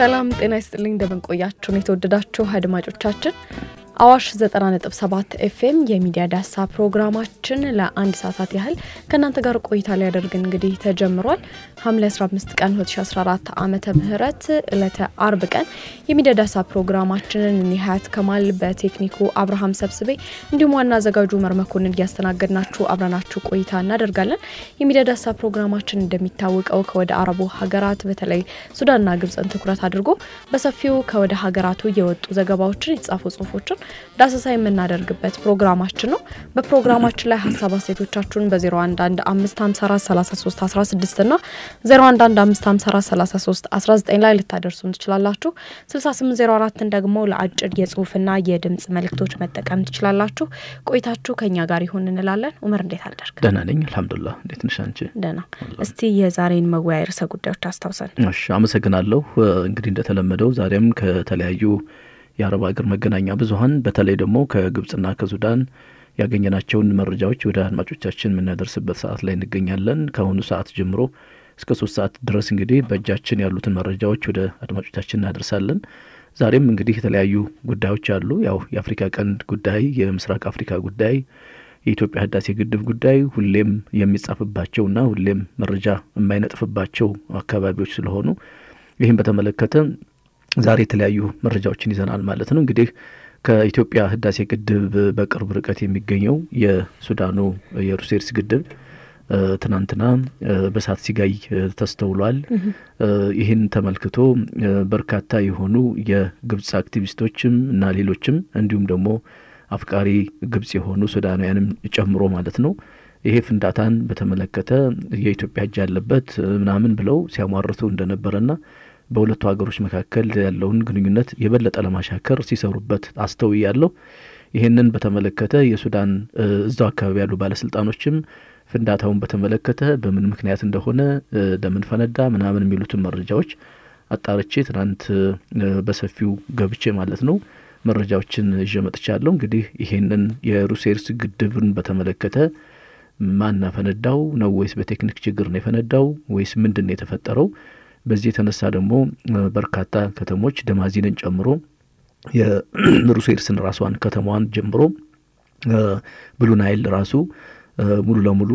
ሰላም ጤና ይስጥልኝ። እንደምንቆያችሁን የተወደዳችሁ አድማጮቻችን አዋሽ 97 ኤፍኤም የሚዲያ ዳሳ ፕሮግራማችን ለአንድ ሰዓታት ያህል ከእናንተ ጋር ቆይታ ሊያደርግ እንግዲህ ተጀምሯል። ሐምሌ 15 ቀን 2014 ዓመተ ምህረት ዕለተ አርብ ቀን የሚዲያ ዳሳ ፕሮግራማችንን እኔ ሀያት ከማል በቴክኒኩ አብርሃም ሰብስቤ እንዲሁም ዋና አዘጋጁ መርመኮንን እያስተናገድናችሁ አብረናችሁ ቆይታ እናደርጋለን። የሚዲያ ዳሳ ፕሮግራማችን እንደሚታወቀው ከወደ አረቡ ሀገራት በተለይ ሱዳንና ግብፅን ትኩረት አድርጎ በሰፊው ከወደ ሀገራቱ የወጡ ዘገባዎችን የተጻፉ ጽሁፎችን ዳሰሳ የምናደርግበት ፕሮግራማችን ነው። በፕሮግራማችን ላይ ሀሳብ አስተያየቶቻችሁን በ0115543316 እና 0115543319 ላይ ልታደርሱን ትችላላችሁ። 6804ን ደግሞ ለአጭር የጽሁፍና የድምጽ መልእክቶች መጠቀም ትችላላችሁ። ቆይታችሁ ከኛ ጋር ይሁን እንላለን። ኡመር እንዴት አደርግ? ደህና ነኝ እንዴት ነሽ አንቺ? ደህና። እስቲ የዛሬን መወያየ ርዕሰ ጉዳዮች አስታውሰን። እሺ፣ አመሰግናለሁ። እንግዲህ እንደተለመደው ዛሬም ከተለያዩ የአረብ ሀገር መገናኛ ብዙሀን በተለይ ደግሞ ከግብጽና ከሱዳን ያገኘናቸውን መረጃዎች ወደ አድማጮቻችን የምናደርስበት ሰዓት ላይ እንገኛለን። ከአሁኑ ሰዓት ጀምሮ እስከ ሶስት ሰዓት ድረስ እንግዲህ በእጃችን ያሉትን መረጃዎች ወደ አድማጮቻችን እናደርሳለን። ዛሬም እንግዲህ የተለያዩ ጉዳዮች አሉ። ያው የአፍሪካ ቀንድ ጉዳይ፣ የምስራቅ አፍሪካ ጉዳይ፣ የኢትዮጵያ ህዳሴ ግድብ ጉዳይ ሁሌም የሚጻፍባቸውና ሁሌም መረጃ የማይነጥፍባቸው አካባቢዎች ስለሆኑ ይህም በተመለከተ ዛሬ የተለያዩ መረጃዎችን ይዘናል ማለት ነው። እንግዲህ ከኢትዮጵያ ህዳሴ ግድብ በቅርብ ርቀት የሚገኘው የሱዳኑ የሩሴርስ ግድብ ትናንትና በእሳት ሲጋይ ተስተውሏል። ይህን ተመልክቶ በርካታ የሆኑ የግብፅ አክቲቪስቶችም እና ሌሎችም እንዲሁም ደግሞ አፍቃሪ ግብፅ የሆኑ ሱዳናውያንም ጨምሮ ማለት ነው ይሄ ፍንዳታን በተመለከተ የኢትዮጵያ እጅ ያለበት ምናምን ብለው ሲያሟርቱ እንደነበረና በሁለቱ ሀገሮች መካከል ያለውን ግንኙነት የበለጠ ለማሻከር ሲሰሩበት አስተውያለሁ። ይህንን በተመለከተ የሱዳን እዛው አካባቢ ያሉ ባለስልጣኖችም ፍንዳታውን በተመለከተ በምን ምክንያት እንደሆነ ለምን ፈነዳ ምናምን የሚሉትን መረጃዎች አጣርቼ ትናንት በሰፊው ገብቼ ማለት ነው መረጃዎችን ይዤ መጥቻለሁ። እንግዲህ ይሄንን የሩሴርስ ግድብን በተመለከተ ማን ፈነዳው ነው? ወይስ በቴክኒክ ችግር ነው የፈነዳው? ወይስ ምንድን ነው የተፈጠረው? በዚህ የተነሳ ደግሞ በርካታ ከተሞች ደማዚንን ጨምሮ የሩሴርስን ራሷን ከተማዋን ጀምሮ ብሉ ናይል ራሱ ሙሉ ለሙሉ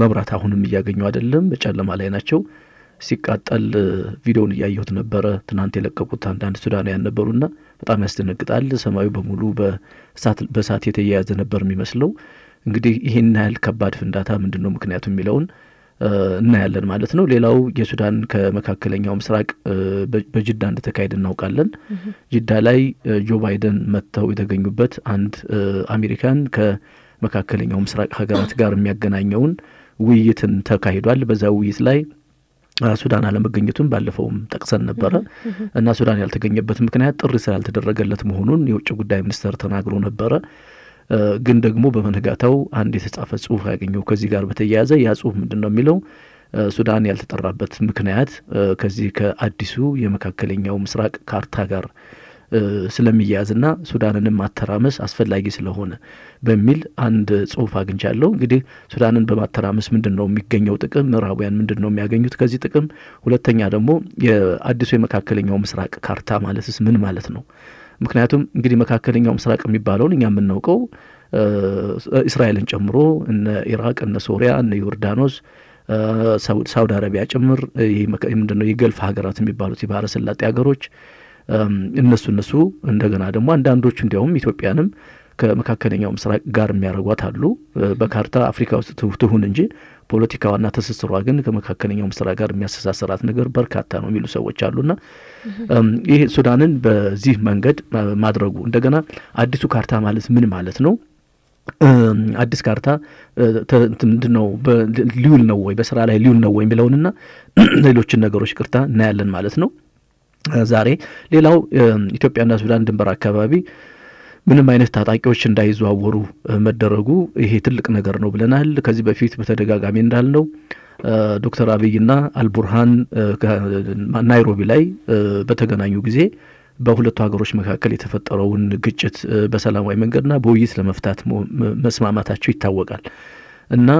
መብራት አሁንም እያገኙ አይደለም፣ በጨለማ ላይ ናቸው። ሲቃጠል ቪዲዮውን እያየሁት ነበረ። ትናንት የለቀቁት አንዳንድ ሱዳናውያን ነበሩና በጣም ያስደነግጣል። ሰማዩ በሙሉ በእሳት የተያያዘ ነበር የሚመስለው። እንግዲህ ይህን ያህል ከባድ ፍንዳታ ምንድን ነው ምክንያቱ የሚለውን እናያለን ማለት ነው። ሌላው የሱዳን ከመካከለኛው ምስራቅ በጅዳ እንደተካሄደ እናውቃለን። ጅዳ ላይ ጆ ባይደን መጥተው የተገኙበት አንድ አሜሪካን ከመካከለኛው ምስራቅ ሀገራት ጋር የሚያገናኘውን ውይይትን ተካሂዷል። በዛ ውይይት ላይ ሱዳን አለመገኘቱን ባለፈውም ጠቅሰን ነበረ እና ሱዳን ያልተገኘበት ምክንያት ጥሪ ስላልተደረገለት መሆኑን የውጭ ጉዳይ ሚኒስተር ተናግሮ ነበረ። ግን ደግሞ በመነጋታው አንድ የተጻፈ ጽሁፍ ያገኘው ከዚህ ጋር በተያያዘ ያ ጽሁፍ ምንድን ነው የሚለው ሱዳን ያልተጠራበት ምክንያት ከዚህ ከአዲሱ የመካከለኛው ምስራቅ ካርታ ጋር ስለሚያያዝና ሱዳንንም ማተራመስ አስፈላጊ ስለሆነ በሚል አንድ ጽሁፍ አግኝቻለሁ። እንግዲህ ሱዳንን በማተራመስ ምንድን ነው የሚገኘው ጥቅም? ምዕራባውያን ምንድን ነው የሚያገኙት ከዚህ ጥቅም? ሁለተኛ ደግሞ የአዲሱ የመካከለኛው ምስራቅ ካርታ ማለትስ ምን ማለት ነው? ምክንያቱም እንግዲህ መካከለኛው ምስራቅ የሚባለውን እኛ የምናውቀው እስራኤልን ጨምሮ እነ ኢራቅ፣ እነ ሶሪያ፣ እነ ዮርዳኖስ፣ ሳውዲ አረቢያ ጭምር ምንድነው የገልፍ ሀገራት የሚባሉት የባህረ ሀገሮች እነሱ እነሱ እንደገና ደግሞ አንዳንዶቹ እንዲያውም ኢትዮጵያንም ከመካከለኛው ምስራቅ ጋር የሚያደርጓት አሉ። በካርታ አፍሪካ ውስጥ ትሁን እንጂ ፖለቲካዋና ትስስሯ ግን ከመካከለኛው ምስራቅ ጋር የሚያስተሳሰራት ነገር በርካታ ነው የሚሉ ሰዎች አሉና ይህ ሱዳንን በዚህ መንገድ ማድረጉ እንደገና አዲሱ ካርታ ማለት ምን ማለት ነው? አዲስ ካርታ ምንድን ነው? ሊውል ነው ወይ በስራ ላይ ሊውል ነው ወይ የሚለውንና ሌሎችን ነገሮች ቅርታ እናያለን ማለት ነው። ዛሬ ሌላው ኢትዮጵያና ሱዳን ድንበር አካባቢ ምንም አይነት ታጣቂዎች እንዳይዘዋወሩ መደረጉ ይሄ ትልቅ ነገር ነው ብለናል። ከዚህ በፊት በተደጋጋሚ እንዳልነው ዶክተር አብይና አልቡርሃን ናይሮቢ ላይ በተገናኙ ጊዜ በሁለቱ ሀገሮች መካከል የተፈጠረውን ግጭት በሰላማዊ መንገድና በውይይት ለመፍታት መስማማታቸው ይታወቃል። እና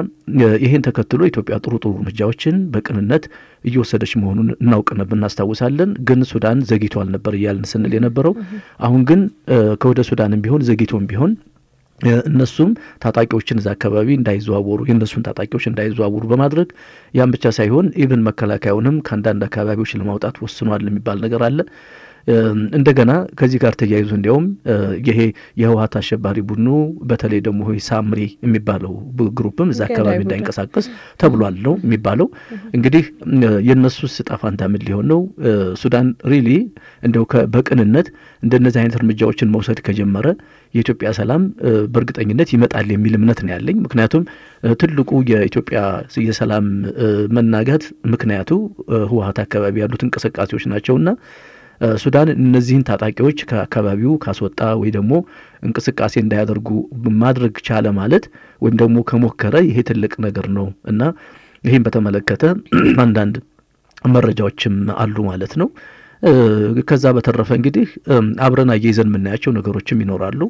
ይህን ተከትሎ ኢትዮጵያ ጥሩ ጥሩ እርምጃዎችን በቅንነት እየወሰደች መሆኑን እናውቅነ እናስታውሳለን። ግን ሱዳን ዘግይቶ አልነበር እያልን ስንል የነበረው አሁን ግን ከወደ ሱዳንም ቢሆን ዘግይቶም ቢሆን እነሱም ታጣቂዎችን እዛ አካባቢ እንዳይዘዋወሩ የእነሱን ታጣቂዎች እንዳይዘዋወሩ በማድረግ ያን ብቻ ሳይሆን ኢብን መከላከያውንም ከአንዳንድ አካባቢዎች ለማውጣት ወስኗል የሚባል ነገር አለ። እንደገና ከዚህ ጋር ተያይዞ እንዲያውም ይሄ የህወሀት አሸባሪ ቡድኑ በተለይ ደግሞ ሳምሪ የሚባለው ግሩፕም እዛ አካባቢ እንዳይንቀሳቀስ ተብሏል ነው የሚባለው። እንግዲህ የእነሱ ስጣፋ ፈንታ ሊሆን ነው? ሱዳን ሪሊ እንደው በቅንነት እንደነዚህ አይነት እርምጃዎችን መውሰድ ከጀመረ የኢትዮጵያ ሰላም በእርግጠኝነት ይመጣል የሚል እምነት ነው ያለኝ። ምክንያቱም ትልቁ የኢትዮጵያ የሰላም መናጋት ምክንያቱ ህወሀት አካባቢ ያሉት እንቅስቃሴዎች ናቸውና ሱዳን እነዚህን ታጣቂዎች ከአካባቢው ካስወጣ ወይ ደግሞ እንቅስቃሴ እንዳያደርጉ ማድረግ ቻለ ማለት ወይም ደግሞ ከሞከረ ይሄ ትልቅ ነገር ነው እና ይህም በተመለከተ አንዳንድ መረጃዎችም አሉ ማለት ነው። ከዛ በተረፈ እንግዲህ አብረን አያይዘን የምናያቸው ነገሮችም ይኖራሉ።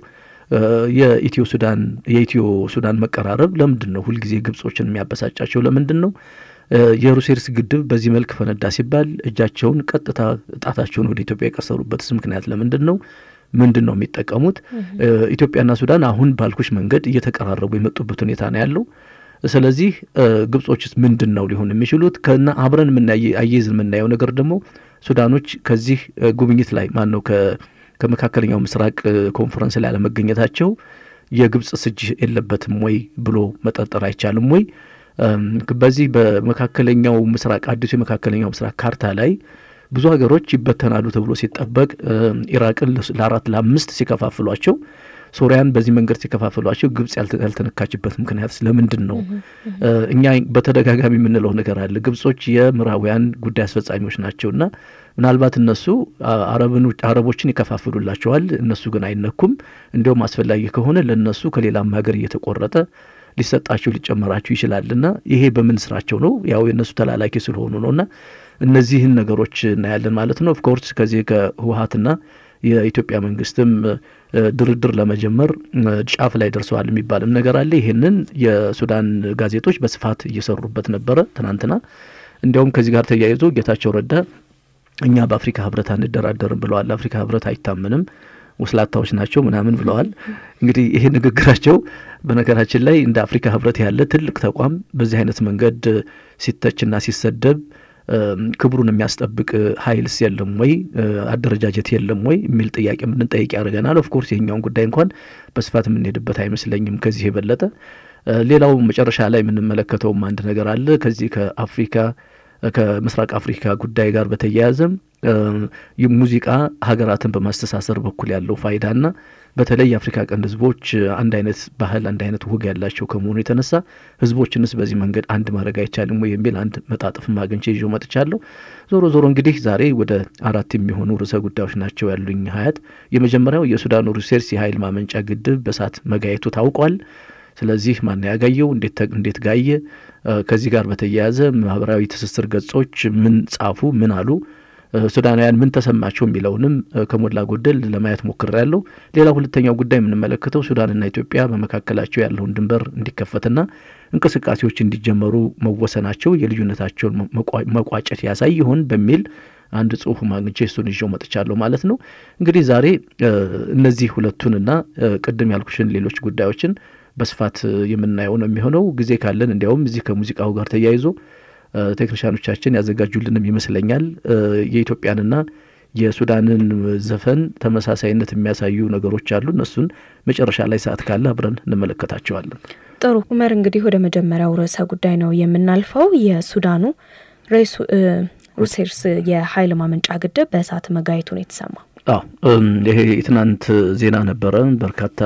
የኢትዮ ሱዳን የኢትዮ ሱዳን መቀራረብ ለምንድን ነው ሁልጊዜ ግብጾችን የሚያበሳጫቸው? ለምንድን ነው የሩሴርስ ግድብ በዚህ መልክ ፈነዳ ሲባል እጃቸውን ቀጥታ ጣታቸውን ወደ ኢትዮጵያ የቀሰሩበትስ ምክንያት ለምንድን ነው? ምንድን ነው የሚጠቀሙት? ኢትዮጵያና ሱዳን አሁን ባልኩሽ መንገድ እየተቀራረቡ የመጡበት ሁኔታ ነው ያለው። ስለዚህ ግብጾችስ ምንድን ነው ሊሆን የሚችሉት? ከና አብረን አየይዝን የምናየው ነገር ደግሞ ሱዳኖች ከዚህ ጉብኝት ላይ ማን ነው ከመካከለኛው ምስራቅ ኮንፈረንስ ላይ አለመገኘታቸው የግብጽ ስጅ የለበትም ወይ ብሎ መጠርጠር አይቻልም ወይ? በዚህ በመካከለኛው ምስራቅ አዲሱ የመካከለኛው ምስራቅ ካርታ ላይ ብዙ ሀገሮች ይበተናሉ ተብሎ ሲጠበቅ ኢራቅን ለአራት ለአምስት ሲከፋፍሏቸው ሶሪያን በዚህ መንገድ ሲከፋፍሏቸው ግብጽ ያልተነካችበት ምክንያት ስለምንድን ነው? እኛ በተደጋጋሚ የምንለው ነገር አለ። ግብጾች የምዕራባውያን ጉዳይ አስፈጻሚዎች ናቸውና ምናልባት እነሱ አረቦችን ይከፋፍሉላቸዋል፣ እነሱ ግን አይነኩም። እንዲሁም አስፈላጊ ከሆነ ለእነሱ ከሌላም ሀገር እየተቆረጠ ሊሰጣቸው ሊጨመራቸው ይችላልና ይሄ በምን ስራቸው ነው ያው የእነሱ ተላላኪ ስለሆኑ ነውና እነዚህን ነገሮች እናያለን ማለት ነው ኦፍኮርስ ከዚህ ከህወሀትና የኢትዮጵያ መንግስትም ድርድር ለመጀመር ጫፍ ላይ ደርሰዋል የሚባልም ነገር አለ ይህንን የሱዳን ጋዜጦች በስፋት እየሰሩበት ነበረ ትናንትና እንዲያውም ከዚህ ጋር ተያይዞ ጌታቸው ረዳ እኛ በአፍሪካ ህብረት አንደራደርም ብለዋል አፍሪካ ህብረት አይታመንም ወስላታዎች ናቸው ምናምን ብለዋል እንግዲህ ይሄ ንግግራቸው በነገራችን ላይ እንደ አፍሪካ ህብረት ያለ ትልቅ ተቋም በዚህ አይነት መንገድ ሲተችና ሲሰደብ ክብሩን የሚያስጠብቅ ኃይልስ የለም ወይ አደረጃጀት የለም ወይ የሚል ጥያቄ የምንጠይቅ ያደርገናል። ኦፍኮርስ ይህኛውን ጉዳይ እንኳን በስፋት የምንሄድበት አይመስለኝም ከዚህ የበለጠ። ሌላው መጨረሻ ላይ የምንመለከተውም አንድ ነገር አለ ከዚህ ከአፍሪካ ከምስራቅ አፍሪካ ጉዳይ ጋር በተያያዘ ሙዚቃ ሀገራትን በማስተሳሰር በኩል ያለው ፋይዳ ና በተለይ የአፍሪካ ቀንድ ህዝቦች አንድ አይነት ባህል፣ አንድ አይነት ወግ ያላቸው ከመሆኑ የተነሳ ህዝቦችንስ በዚህ መንገድ አንድ ማድረግ አይቻልም ወይ የሚል አንድ መጣጥፍ አግኝቼ ይዤው መጥቻለሁ። ዞሮ ዞሮ እንግዲህ ዛሬ ወደ አራት የሚሆኑ ርዕሰ ጉዳዮች ናቸው ያሉኝ ሀያት። የመጀመሪያው የሱዳኑ ሩሴርስ የኃይል ማመንጫ ግድብ በሳት መጋየቱ ታውቋል። ስለዚህ ማን ያጋየው? እንዴት ጋየ? ከዚህ ጋር በተያያዘ ማህበራዊ ትስስር ገጾች ምን ጻፉ፣ ምን አሉ፣ ሱዳናውያን ምን ተሰማቸው የሚለውንም ከሞላ ጎደል ለማየት ሞክሬያለሁ። ሌላ ሁለተኛው ጉዳይ የምንመለከተው ሱዳንና ኢትዮጵያ በመካከላቸው ያለውን ድንበር እንዲከፈትና እንቅስቃሴዎች እንዲጀመሩ መወሰናቸው የልዩነታቸውን መቋጨት ያሳይ ይሆን በሚል አንድ ጽሁፍ ማግኝቼ እሱን ይዤው መጥቻለሁ ማለት ነው። እንግዲህ ዛሬ እነዚህ ሁለቱንና ቅድም ያልኩሽን ሌሎች ጉዳዮችን በስፋት የምናየው ነው የሚሆነው። ጊዜ ካለን እንዲያውም እዚህ ከሙዚቃው ጋር ተያይዞ ቴክኒሻኖቻችን ያዘጋጁልንም ይመስለኛል የኢትዮጵያንና የሱዳንን ዘፈን ተመሳሳይነት የሚያሳዩ ነገሮች አሉ። እነሱን መጨረሻ ላይ ሰዓት ካለ አብረን እንመለከታቸዋለን። ጥሩ ኡመር፣ እንግዲህ ወደ መጀመሪያው ርዕሰ ጉዳይ ነው የምናልፈው። የሱዳኑ ሩሴርስ የኃይል ማመንጫ ግድብ በእሳት መጋየቱን የተሰማ። ይሄ የትናንት ዜና ነበረ። በርካታ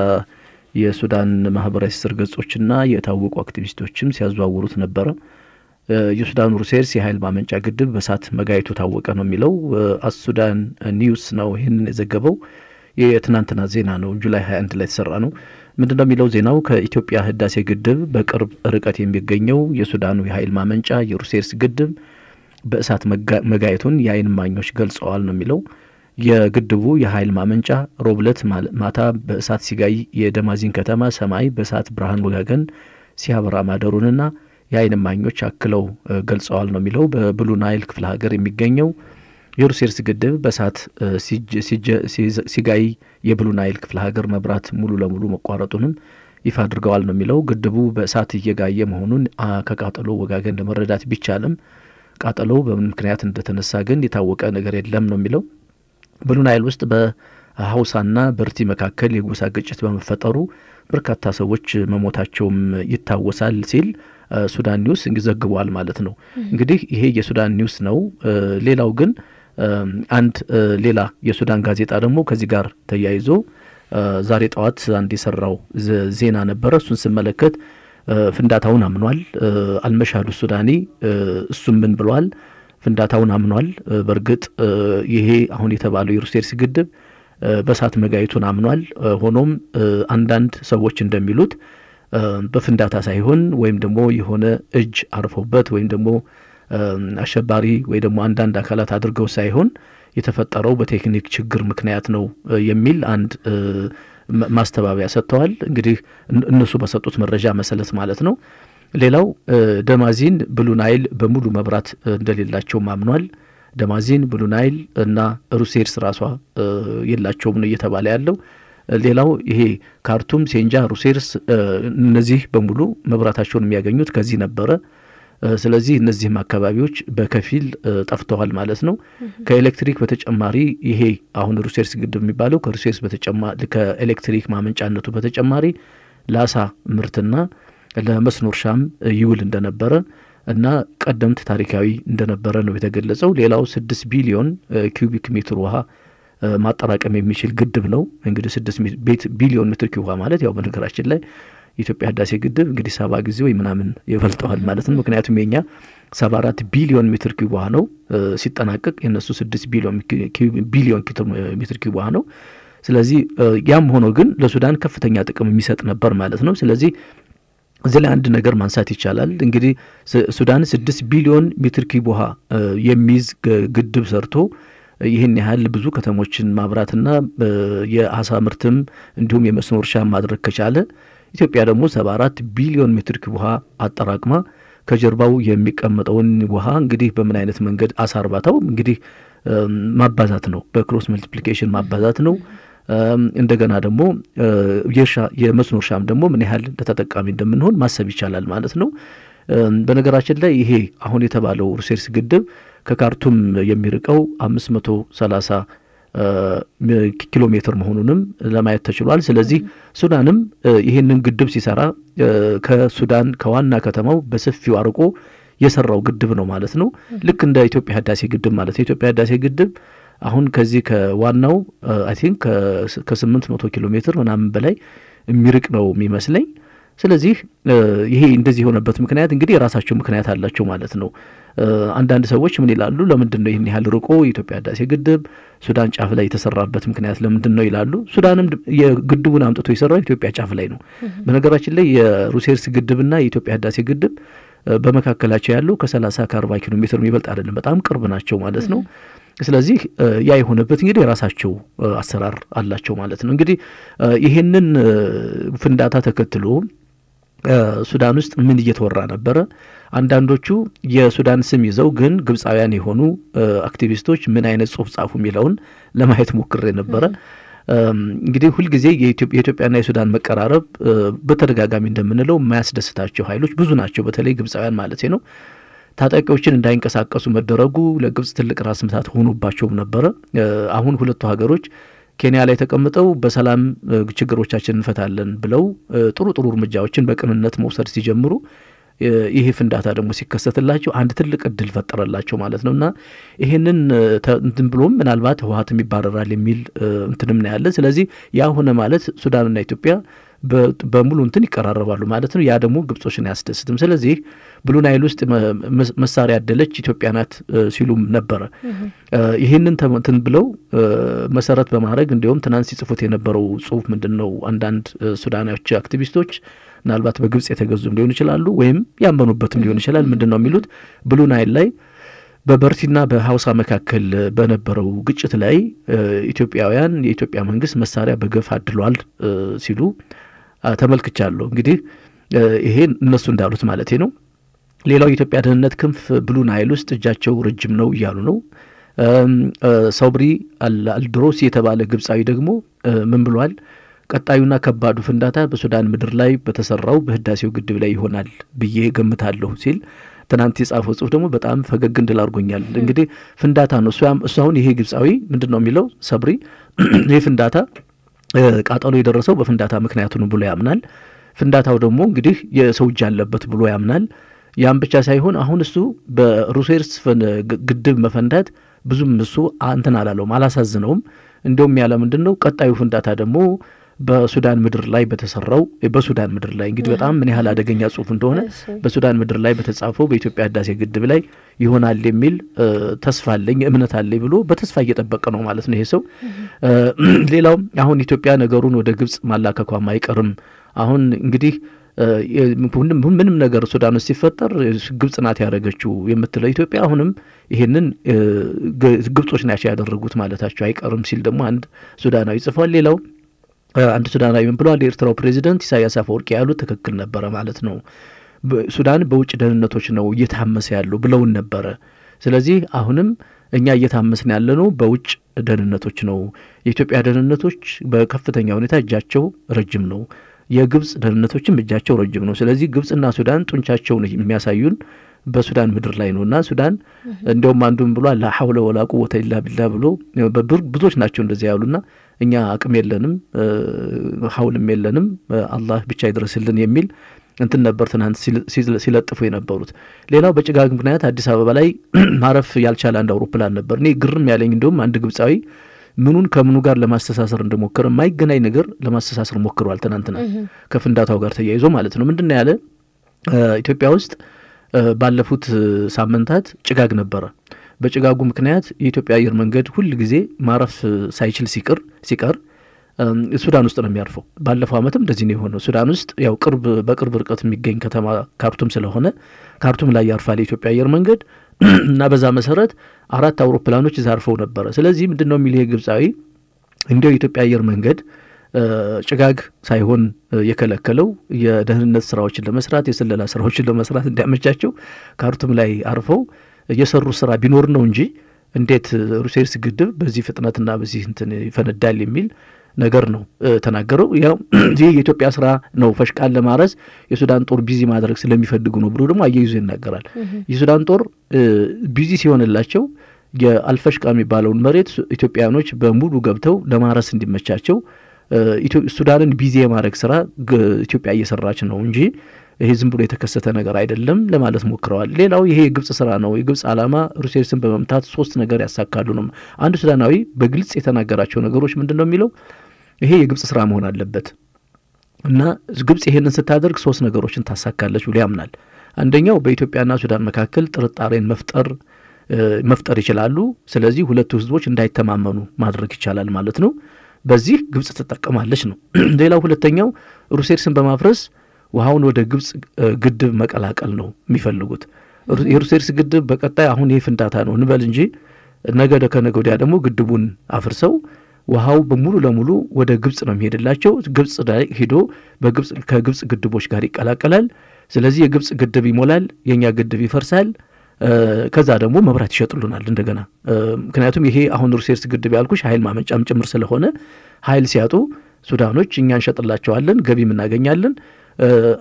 የሱዳን ማህበራዊ ስር ገጾችና የታወቁ አክቲቪስቶችም ሲያዘዋውሩት ነበረ። የሱዳኑ ሩሴርስ የኃይል ማመንጫ ግድብ በእሳት መጋየቱ ታወቀ ነው የሚለው። አሱዳን ኒውስ ነው ይህንን የዘገበው። የትናንትና ዜና ነው። ጁላይ 21 ላይ የተሰራ ነው። ምንድን ነው የሚለው ዜናው? ከኢትዮጵያ ህዳሴ ግድብ በቅርብ ርቀት የሚገኘው የሱዳኑ የኃይል ማመንጫ የሩሴርስ ግድብ በእሳት መጋየቱን የአይን ማኞች ገልጸዋል ነው የሚለው የግድቡ የኃይል ማመንጫ ሮብለት ማታ በእሳት ሲጋይ የደማዚን ከተማ ሰማይ በእሳት ብርሃን ወጋገን ሲያበራ ማደሩንና የአይን ማኞች አክለው ገልጸዋል ነው የሚለው። በብሉ ናይል ክፍለ ሀገር የሚገኘው የሩሴርስ ግድብ በእሳት ሲጋይ የብሉ ናይል ክፍለ ሀገር መብራት ሙሉ ለሙሉ መቋረጡንም ይፋ አድርገዋል ነው የሚለው። ግድቡ በእሳት እየጋየ መሆኑን ከቃጠሎ ወጋገን ለመረዳት ቢቻልም ቃጠሎ በምን ምክንያት እንደተነሳ ግን የታወቀ ነገር የለም ነው የሚለው። በሉናይል ውስጥ በሀውሳና በርቲ መካከል የጎሳ ግጭት በመፈጠሩ በርካታ ሰዎች መሞታቸውም ይታወሳል ሲል ሱዳን ኒውስ ዘግቧል ማለት ነው። እንግዲህ ይሄ የሱዳን ኒውስ ነው። ሌላው ግን አንድ ሌላ የሱዳን ጋዜጣ ደግሞ ከዚህ ጋር ተያይዞ ዛሬ ጠዋት አንድ የሰራው ዜና ነበረ። እሱን ስመለከት ፍንዳታውን አምኗል። አልመሻዱ ሱዳኒ እሱም ምን ብሏል? ፍንዳታውን አምኗል። በእርግጥ ይሄ አሁን የተባለው የሩስቴርስ ግድብ በእሳት መጋየቱን አምኗል። ሆኖም አንዳንድ ሰዎች እንደሚሉት በፍንዳታ ሳይሆን ወይም ደግሞ የሆነ እጅ አርፎበት ወይም ደግሞ አሸባሪ ወይ ደግሞ አንዳንድ አካላት አድርገው ሳይሆን የተፈጠረው በቴክኒክ ችግር ምክንያት ነው የሚል አንድ ማስተባበያ ሰጥተዋል። እንግዲህ እነሱ በሰጡት መረጃ መሰለት ማለት ነው። ሌላው ደማዚን ብሉናይል በሙሉ መብራት እንደሌላቸው አምኗል። ደማዚን ብሉናይል እና ሩሴርስ ራሷ የላቸውም ነው እየተባለ ያለው። ሌላው ይሄ ካርቱም፣ ሴንጃ፣ ሩሴርስ እነዚህ በሙሉ መብራታቸውን የሚያገኙት ከዚህ ነበረ። ስለዚህ እነዚህም አካባቢዎች በከፊል ጠፍተዋል ማለት ነው። ከኤሌክትሪክ በተጨማሪ ይሄ አሁን ሩሴርስ ግድብ የሚባለው ከሩሴርስ ከኤሌክትሪክ ማመንጫነቱ በተጨማሪ ላሳ ምርትና ለመስኖ እርሻም ይውል እንደነበረ እና ቀደምት ታሪካዊ እንደነበረ ነው የተገለጸው። ሌላው ስድስት ቢሊዮን ኪዩቢክ ሜትር ውሃ ማጠራቀም የሚችል ግድብ ነው። እንግዲህ ስድስት ቢሊዮን ሜትር ኪዩብ ውሃ ማለት ያው በነገራችን ላይ የኢትዮጵያ ህዳሴ ግድብ እንግዲህ ሰባ ጊዜ ወይ ምናምን ይበልጠዋል ማለት ነው። ምክንያቱም የኛ ሰባ አራት ቢሊዮን ሜትር ኪዩብ ውሃ ነው ሲጠናቀቅ፣ የእነሱ ስድስት ቢሊዮን ሜትር ኪዩብ ውሃ ነው። ስለዚህ ያም ሆኖ ግን ለሱዳን ከፍተኛ ጥቅም የሚሰጥ ነበር ማለት ነው። ስለዚህ እዚህ ላይ አንድ ነገር ማንሳት ይቻላል። እንግዲህ ሱዳን ስድስት ቢሊዮን ሜትር ኪዩብ ውሃ የሚይዝ ግድብ ሰርቶ ይህን ያህል ብዙ ከተሞችን ማብራትና የአሳ ምርትም እንዲሁም የመስኖ እርሻ ማድረግ ከቻለ ኢትዮጵያ ደግሞ ሰባ አራት ቢሊዮን ሜትር ኪዩብ ውሃ አጠራቅማ ከጀርባው የሚቀመጠውን ውሃ እንግዲህ በምን አይነት መንገድ አሳ እርባታው እንግዲህ ማባዛት ነው፣ በክሮስ መልቲፕሊኬሽን ማባዛት ነው። እንደገና ደግሞ የመስኖ እርሻም ደግሞ ምን ያህል ተጠቃሚ እንደምንሆን ማሰብ ይቻላል ማለት ነው። በነገራችን ላይ ይሄ አሁን የተባለው ሩሴርስ ግድብ ከካርቱም የሚርቀው 530 ኪሎ ሜትር መሆኑንም ለማየት ተችሏል። ስለዚህ ሱዳንም ይህንን ግድብ ሲሰራ ከሱዳን ከዋና ከተማው በሰፊው አርቆ የሰራው ግድብ ነው ማለት ነው። ልክ እንደ ኢትዮጵያ ህዳሴ ግድብ ማለት ነው። የኢትዮጵያ ህዳሴ ግድብ አሁን ከዚህ ከዋናው አይ ቲንክ ከስምንት መቶ ኪሎ ሜትር ምናምን በላይ የሚርቅ ነው የሚመስለኝ። ስለዚህ ይሄ እንደዚህ የሆነበት ምክንያት እንግዲህ የራሳቸው ምክንያት አላቸው ማለት ነው። አንዳንድ ሰዎች ምን ይላሉ? ለምንድን ነው ይህን ያህል ርቆ የኢትዮጵያ ህዳሴ ግድብ ሱዳን ጫፍ ላይ የተሰራበት ምክንያት ለምንድን ነው ይላሉ። ሱዳንም የግድቡን አምጥቶ የሰራው ኢትዮጵያ ጫፍ ላይ ነው። በነገራችን ላይ የሩሴርስ ግድብና የኢትዮጵያ ህዳሴ ግድብ በመካከላቸው ያለው ከሰላሳ ከአርባ ኪሎ ሜትር የሚበልጥ አይደለም። በጣም ቅርብ ናቸው ማለት ነው። ስለዚህ ያ የሆነበት እንግዲህ የራሳቸው አሰራር አላቸው ማለት ነው። እንግዲህ ይህንን ፍንዳታ ተከትሎ ሱዳን ውስጥ ምን እየተወራ ነበረ? አንዳንዶቹ የሱዳን ስም ይዘው ግን ግብፃውያን የሆኑ አክቲቪስቶች ምን አይነት ጽሁፍ ጻፉ የሚለውን ለማየት ሞክሬ ነበረ። እንግዲህ ሁልጊዜ የኢትዮጵያና የሱዳን መቀራረብ በተደጋጋሚ እንደምንለው የማያስደስታቸው ኃይሎች ብዙ ናቸው። በተለይ ግብፃውያን ማለት ነው። ታጣቂዎችን እንዳይንቀሳቀሱ መደረጉ ለግብጽ ትልቅ ራስ ምታት ሆኖባቸውም ነበረ። አሁን ሁለቱ ሀገሮች ኬንያ ላይ ተቀምጠው በሰላም ችግሮቻችን እንፈታለን ብለው ጥሩ ጥሩ እርምጃዎችን በቅንነት መውሰድ ሲጀምሩ ይህ ፍንዳታ ደግሞ ሲከሰትላቸው አንድ ትልቅ እድል ፈጠረላቸው ማለት ነው እና ይህንን እንትን ብሎም ምናልባት ህወሀትም ይባረራል የሚል እንትንም ነው ያለ። ስለዚህ ያ ሆነ ማለት ሱዳንና ኢትዮጵያ በሙሉ እንትን ይቀራረባሉ ማለት ነው። ያ ደግሞ ግብጾችን አያስደስትም። ስለዚህ ብሉ ናይል ውስጥ መሳሪያ ያደለች ኢትዮጵያ ናት ሲሉም ነበረ። ይህንን እንትን ብለው መሰረት በማድረግ እንዲሁም ትናንት ሲጽፉት የነበረው ጽሁፍ ምንድን ነው? አንዳንድ ሱዳናዎች አክቲቪስቶች ምናልባት በግብጽ የተገዙም ሊሆን ይችላሉ፣ ወይም ያመኑበትም ሊሆን ይችላል። ምንድን ነው የሚሉት ብሉ ናይል ላይ በበርቲና በሀውሳ መካከል በነበረው ግጭት ላይ ኢትዮጵያውያን የኢትዮጵያ መንግስት መሳሪያ በገፍ አድሏል ሲሉ ተመልክቻለሁ። እንግዲህ ይሄን እነሱ እንዳሉት ማለት ነው። ሌላው የኢትዮጵያ ደህንነት ክንፍ ብሉ ናይል ውስጥ እጃቸው ረጅም ነው እያሉ ነው። ሰብሪ አልድሮስ የተባለ ግብፃዊ ደግሞ ምን ብሏል? ቀጣዩና ከባዱ ፍንዳታ በሱዳን ምድር ላይ በተሰራው በህዳሴው ግድብ ላይ ይሆናል ብዬ ገምታለሁ ሲል ትናንት የጻፈው ጽሁፍ ደግሞ በጣም ፈገግ እንድል አድርጎኛል። እንግዲህ ፍንዳታ ነው እሱ አሁን ይሄ ግብፃዊ ምንድን ነው የሚለው ሰብሪ ይህ ፍንዳታ ቃጠሎ የደረሰው በፍንዳታ ነው ብሎ ያምናል። ፍንዳታው ደግሞ እንግዲህ የሰው እጅ አለበት ብሎ ያምናል። ያም ብቻ ሳይሆን አሁን እሱ በሩሴርስ ግድብ መፈንዳት ብዙም እሱ እንትን አላለውም፣ አላሳዝነውም። እንዲሁም ያለ ምንድን ነው ቀጣዩ ፍንዳታ ደግሞ በሱዳን ምድር ላይ በተሰራው በሱዳን ምድር ላይ እንግዲህ በጣም ምን ያህል አደገኛ ጽሁፍ እንደሆነ በሱዳን ምድር ላይ በተጻፈው በኢትዮጵያ ህዳሴ ግድብ ላይ ይሆናል የሚል ተስፋ አለኝ እምነት አለኝ ብሎ በተስፋ እየጠበቀ ነው ማለት ነው ይሄ ሰው። ሌላው አሁን ኢትዮጵያ ነገሩን ወደ ግብጽ ማላከኳም አይቀርም። አሁን እንግዲህ ምንም ነገር ሱዳን ውስጥ ሲፈጠር ግብጽ ናት ያደረገችው የምትለው ኢትዮጵያ አሁንም ይሄንን ግብጾች ናቸው ያደረጉት ማለታቸው አይቀርም ሲል ደግሞ አንድ ሱዳናዊ ጽፏል። ሌላው አንድ ሱዳናዊ ምን ብለዋል? የኤርትራው ፕሬዚደንት ኢሳያስ አፈወርቂ ያሉት ትክክል ነበረ ማለት ነው። ሱዳን በውጭ ደህንነቶች ነው እየታመሰ ያለው ብለውን ነበረ። ስለዚህ አሁንም እኛ እየታመስን ያለነው በውጭ ደህንነቶች ነው። የኢትዮጵያ ደህንነቶች በከፍተኛ ሁኔታ እጃቸው ረጅም ነው። የግብፅ ደህንነቶችም እጃቸው ረጅም ነው። ስለዚህ ግብፅና ሱዳን ጡንቻቸውን የሚያሳዩን በሱዳን ምድር ላይ ነው እና ሱዳን እንደውም አንዱም ብሏል ላ ሐውለ ወላ ቁወተ ኢላ ቢላ ብሎ ብዙዎች ናቸው እንደዚያ ያሉና እኛ አቅም የለንም፣ ሀውልም የለንም፣ አላህ ብቻ ይድረስልን የሚል እንትን ነበር ትናንት ሲለጥፉ የነበሩት። ሌላው በጭጋግ ምክንያት አዲስ አበባ ላይ ማረፍ ያልቻለ አንድ አውሮፕላን ነበር። እኔ ግርም ያለኝ እንዲሁም አንድ ግብፃዊ ምኑን ከምኑ ጋር ለማስተሳሰር እንደሞከረ የማይገናኝ ነገር ለማስተሳሰር ሞክሯል። ትናንትና ከፍንዳታው ጋር ተያይዞ ማለት ነው። ምንድን ያለ ኢትዮጵያ ውስጥ ባለፉት ሳምንታት ጭጋግ ነበረ። በጭጋጉ ምክንያት የኢትዮጵያ አየር መንገድ ሁል ጊዜ ማረፍ ሳይችል ሲቅር ሲቀር ሱዳን ውስጥ ነው የሚያርፈው። ባለፈው ዓመትም እንደዚህ ነው የሆነው። ሱዳን ውስጥ ያው ቅርብ በቅርብ ርቀት የሚገኝ ከተማ ካርቱም ስለሆነ ካርቱም ላይ ያርፋል የኢትዮጵያ አየር መንገድ እና በዛ መሰረት አራት አውሮፕላኖች እዛ አርፈው ነበረ። ስለዚህ ምንድን ነው የሚል ግብፃዊ እንዲያው የኢትዮጵያ አየር መንገድ ጭጋግ ሳይሆን የከለከለው የደህንነት ስራዎችን ለመስራት የስለላ ስራዎችን ለመስራት እንዲያመቻቸው ካርቱም ላይ አርፈው የሰሩ ስራ ቢኖር ነው እንጂ እንዴት ሩሴርስ ግድብ በዚህ ፍጥነትና በዚህ እንትን ይፈነዳል የሚል ነገር ነው ተናገረው። ያው ይህ የኢትዮጵያ ስራ ነው ፈሽቃን ለማረስ የሱዳን ጦር ቢዚ ማድረግ ስለሚፈልጉ ነው ብሎ ደግሞ አያይዞ ይናገራል። የሱዳን ጦር ቢዚ ሲሆንላቸው የአልፈሽቃ የሚባለውን መሬት ኢትዮጵያኖች በሙሉ ገብተው ለማረስ እንዲመቻቸው ሱዳንን ቢዚ የማድረግ ስራ ኢትዮጵያ እየሰራች ነው እንጂ ይሄ ዝም ብሎ የተከሰተ ነገር አይደለም ለማለት ሞክረዋል። ሌላው ይሄ የግብጽ ስራ ነው። የግብጽ ዓላማ ሩሴርስን በመምታት ሶስት ነገር ያሳካሉ ነው። አንድ ሱዳናዊ በግልጽ የተናገራቸው ነገሮች ምንድን ነው የሚለው ይሄ የግብጽ ስራ መሆን አለበት እና ግብጽ ይሄንን ስታደርግ ሶስት ነገሮችን ታሳካለች ብሎ ያምናል። አንደኛው በኢትዮጵያና ሱዳን መካከል ጥርጣሬን መፍጠር መፍጠር ይችላሉ። ስለዚህ ሁለቱ ህዝቦች እንዳይተማመኑ ማድረግ ይቻላል ማለት ነው። በዚህ ግብጽ ትጠቀማለች ነው። ሌላው ሁለተኛው ሩሴርስን በማፍረስ ውሃውን ወደ ግብፅ ግድብ መቀላቀል ነው የሚፈልጉት። የሩሴርስ ግድብ በቀጣይ አሁን ይህ ፍንዳታ ነው እንበል እንጂ ነገ ከነገ ወዲያ ደግሞ ግድቡን አፍርሰው ውሃው በሙሉ ለሙሉ ወደ ግብፅ ነው የሚሄድላቸው። ግብፅ ላይ ሂዶ ከግብፅ ግድቦች ጋር ይቀላቀላል። ስለዚህ የግብፅ ግድብ ይሞላል፣ የእኛ ግድብ ይፈርሳል። ከዛ ደግሞ መብራት ይሸጥሉናል እንደገና። ምክንያቱም ይሄ አሁን ሩሴርስ ግድብ ያልኩሽ ኃይል ማመንጫም ጭምር ስለሆነ ኃይል ሲያጡ ሱዳኖች እኛ እንሸጥላቸዋለን፣ ገቢም እናገኛለን።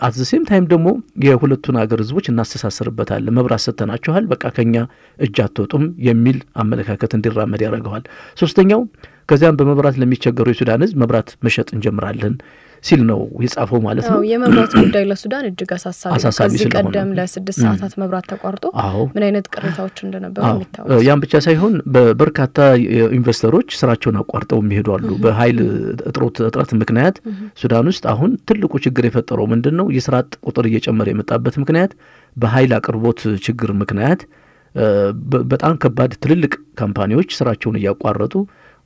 አት ሴም ታይም ደግሞ የሁለቱን ሀገር ህዝቦች እናስተሳስርበታለን። መብራት ሰተናችኋል፣ በቃ ከኛ እጅ አትወጡም የሚል አመለካከት እንዲራመድ ያደርገዋል። ሶስተኛው ከዚያም በመብራት ለሚቸገሩ የሱዳን ህዝብ መብራት መሸጥ እንጀምራለን ሲል ነው የጻፈው ማለት ነው። የመብራት ጉዳይ ለሱዳን እጅግ አሳሳቢ ከዚህ ቀደም ለስድስት ሰዓታት መብራት ተቋርጦ ምን አይነት ቅሬታዎች እንደነበሩ የሚታወቅ ያን ብቻ ሳይሆን በርካታ ኢንቨስተሮች ስራቸውን አቋርጠው የሚሄዱ አሉ። በኃይል እጥሮት እጥረት ምክንያት ሱዳን ውስጥ አሁን ትልቁ ችግር የፈጠረው ምንድን ነው? የስራ ቁጥር እየጨመረ የመጣበት ምክንያት በኃይል አቅርቦት ችግር ምክንያት በጣም ከባድ ትልልቅ ካምፓኒዎች ስራቸውን እያቋረጡ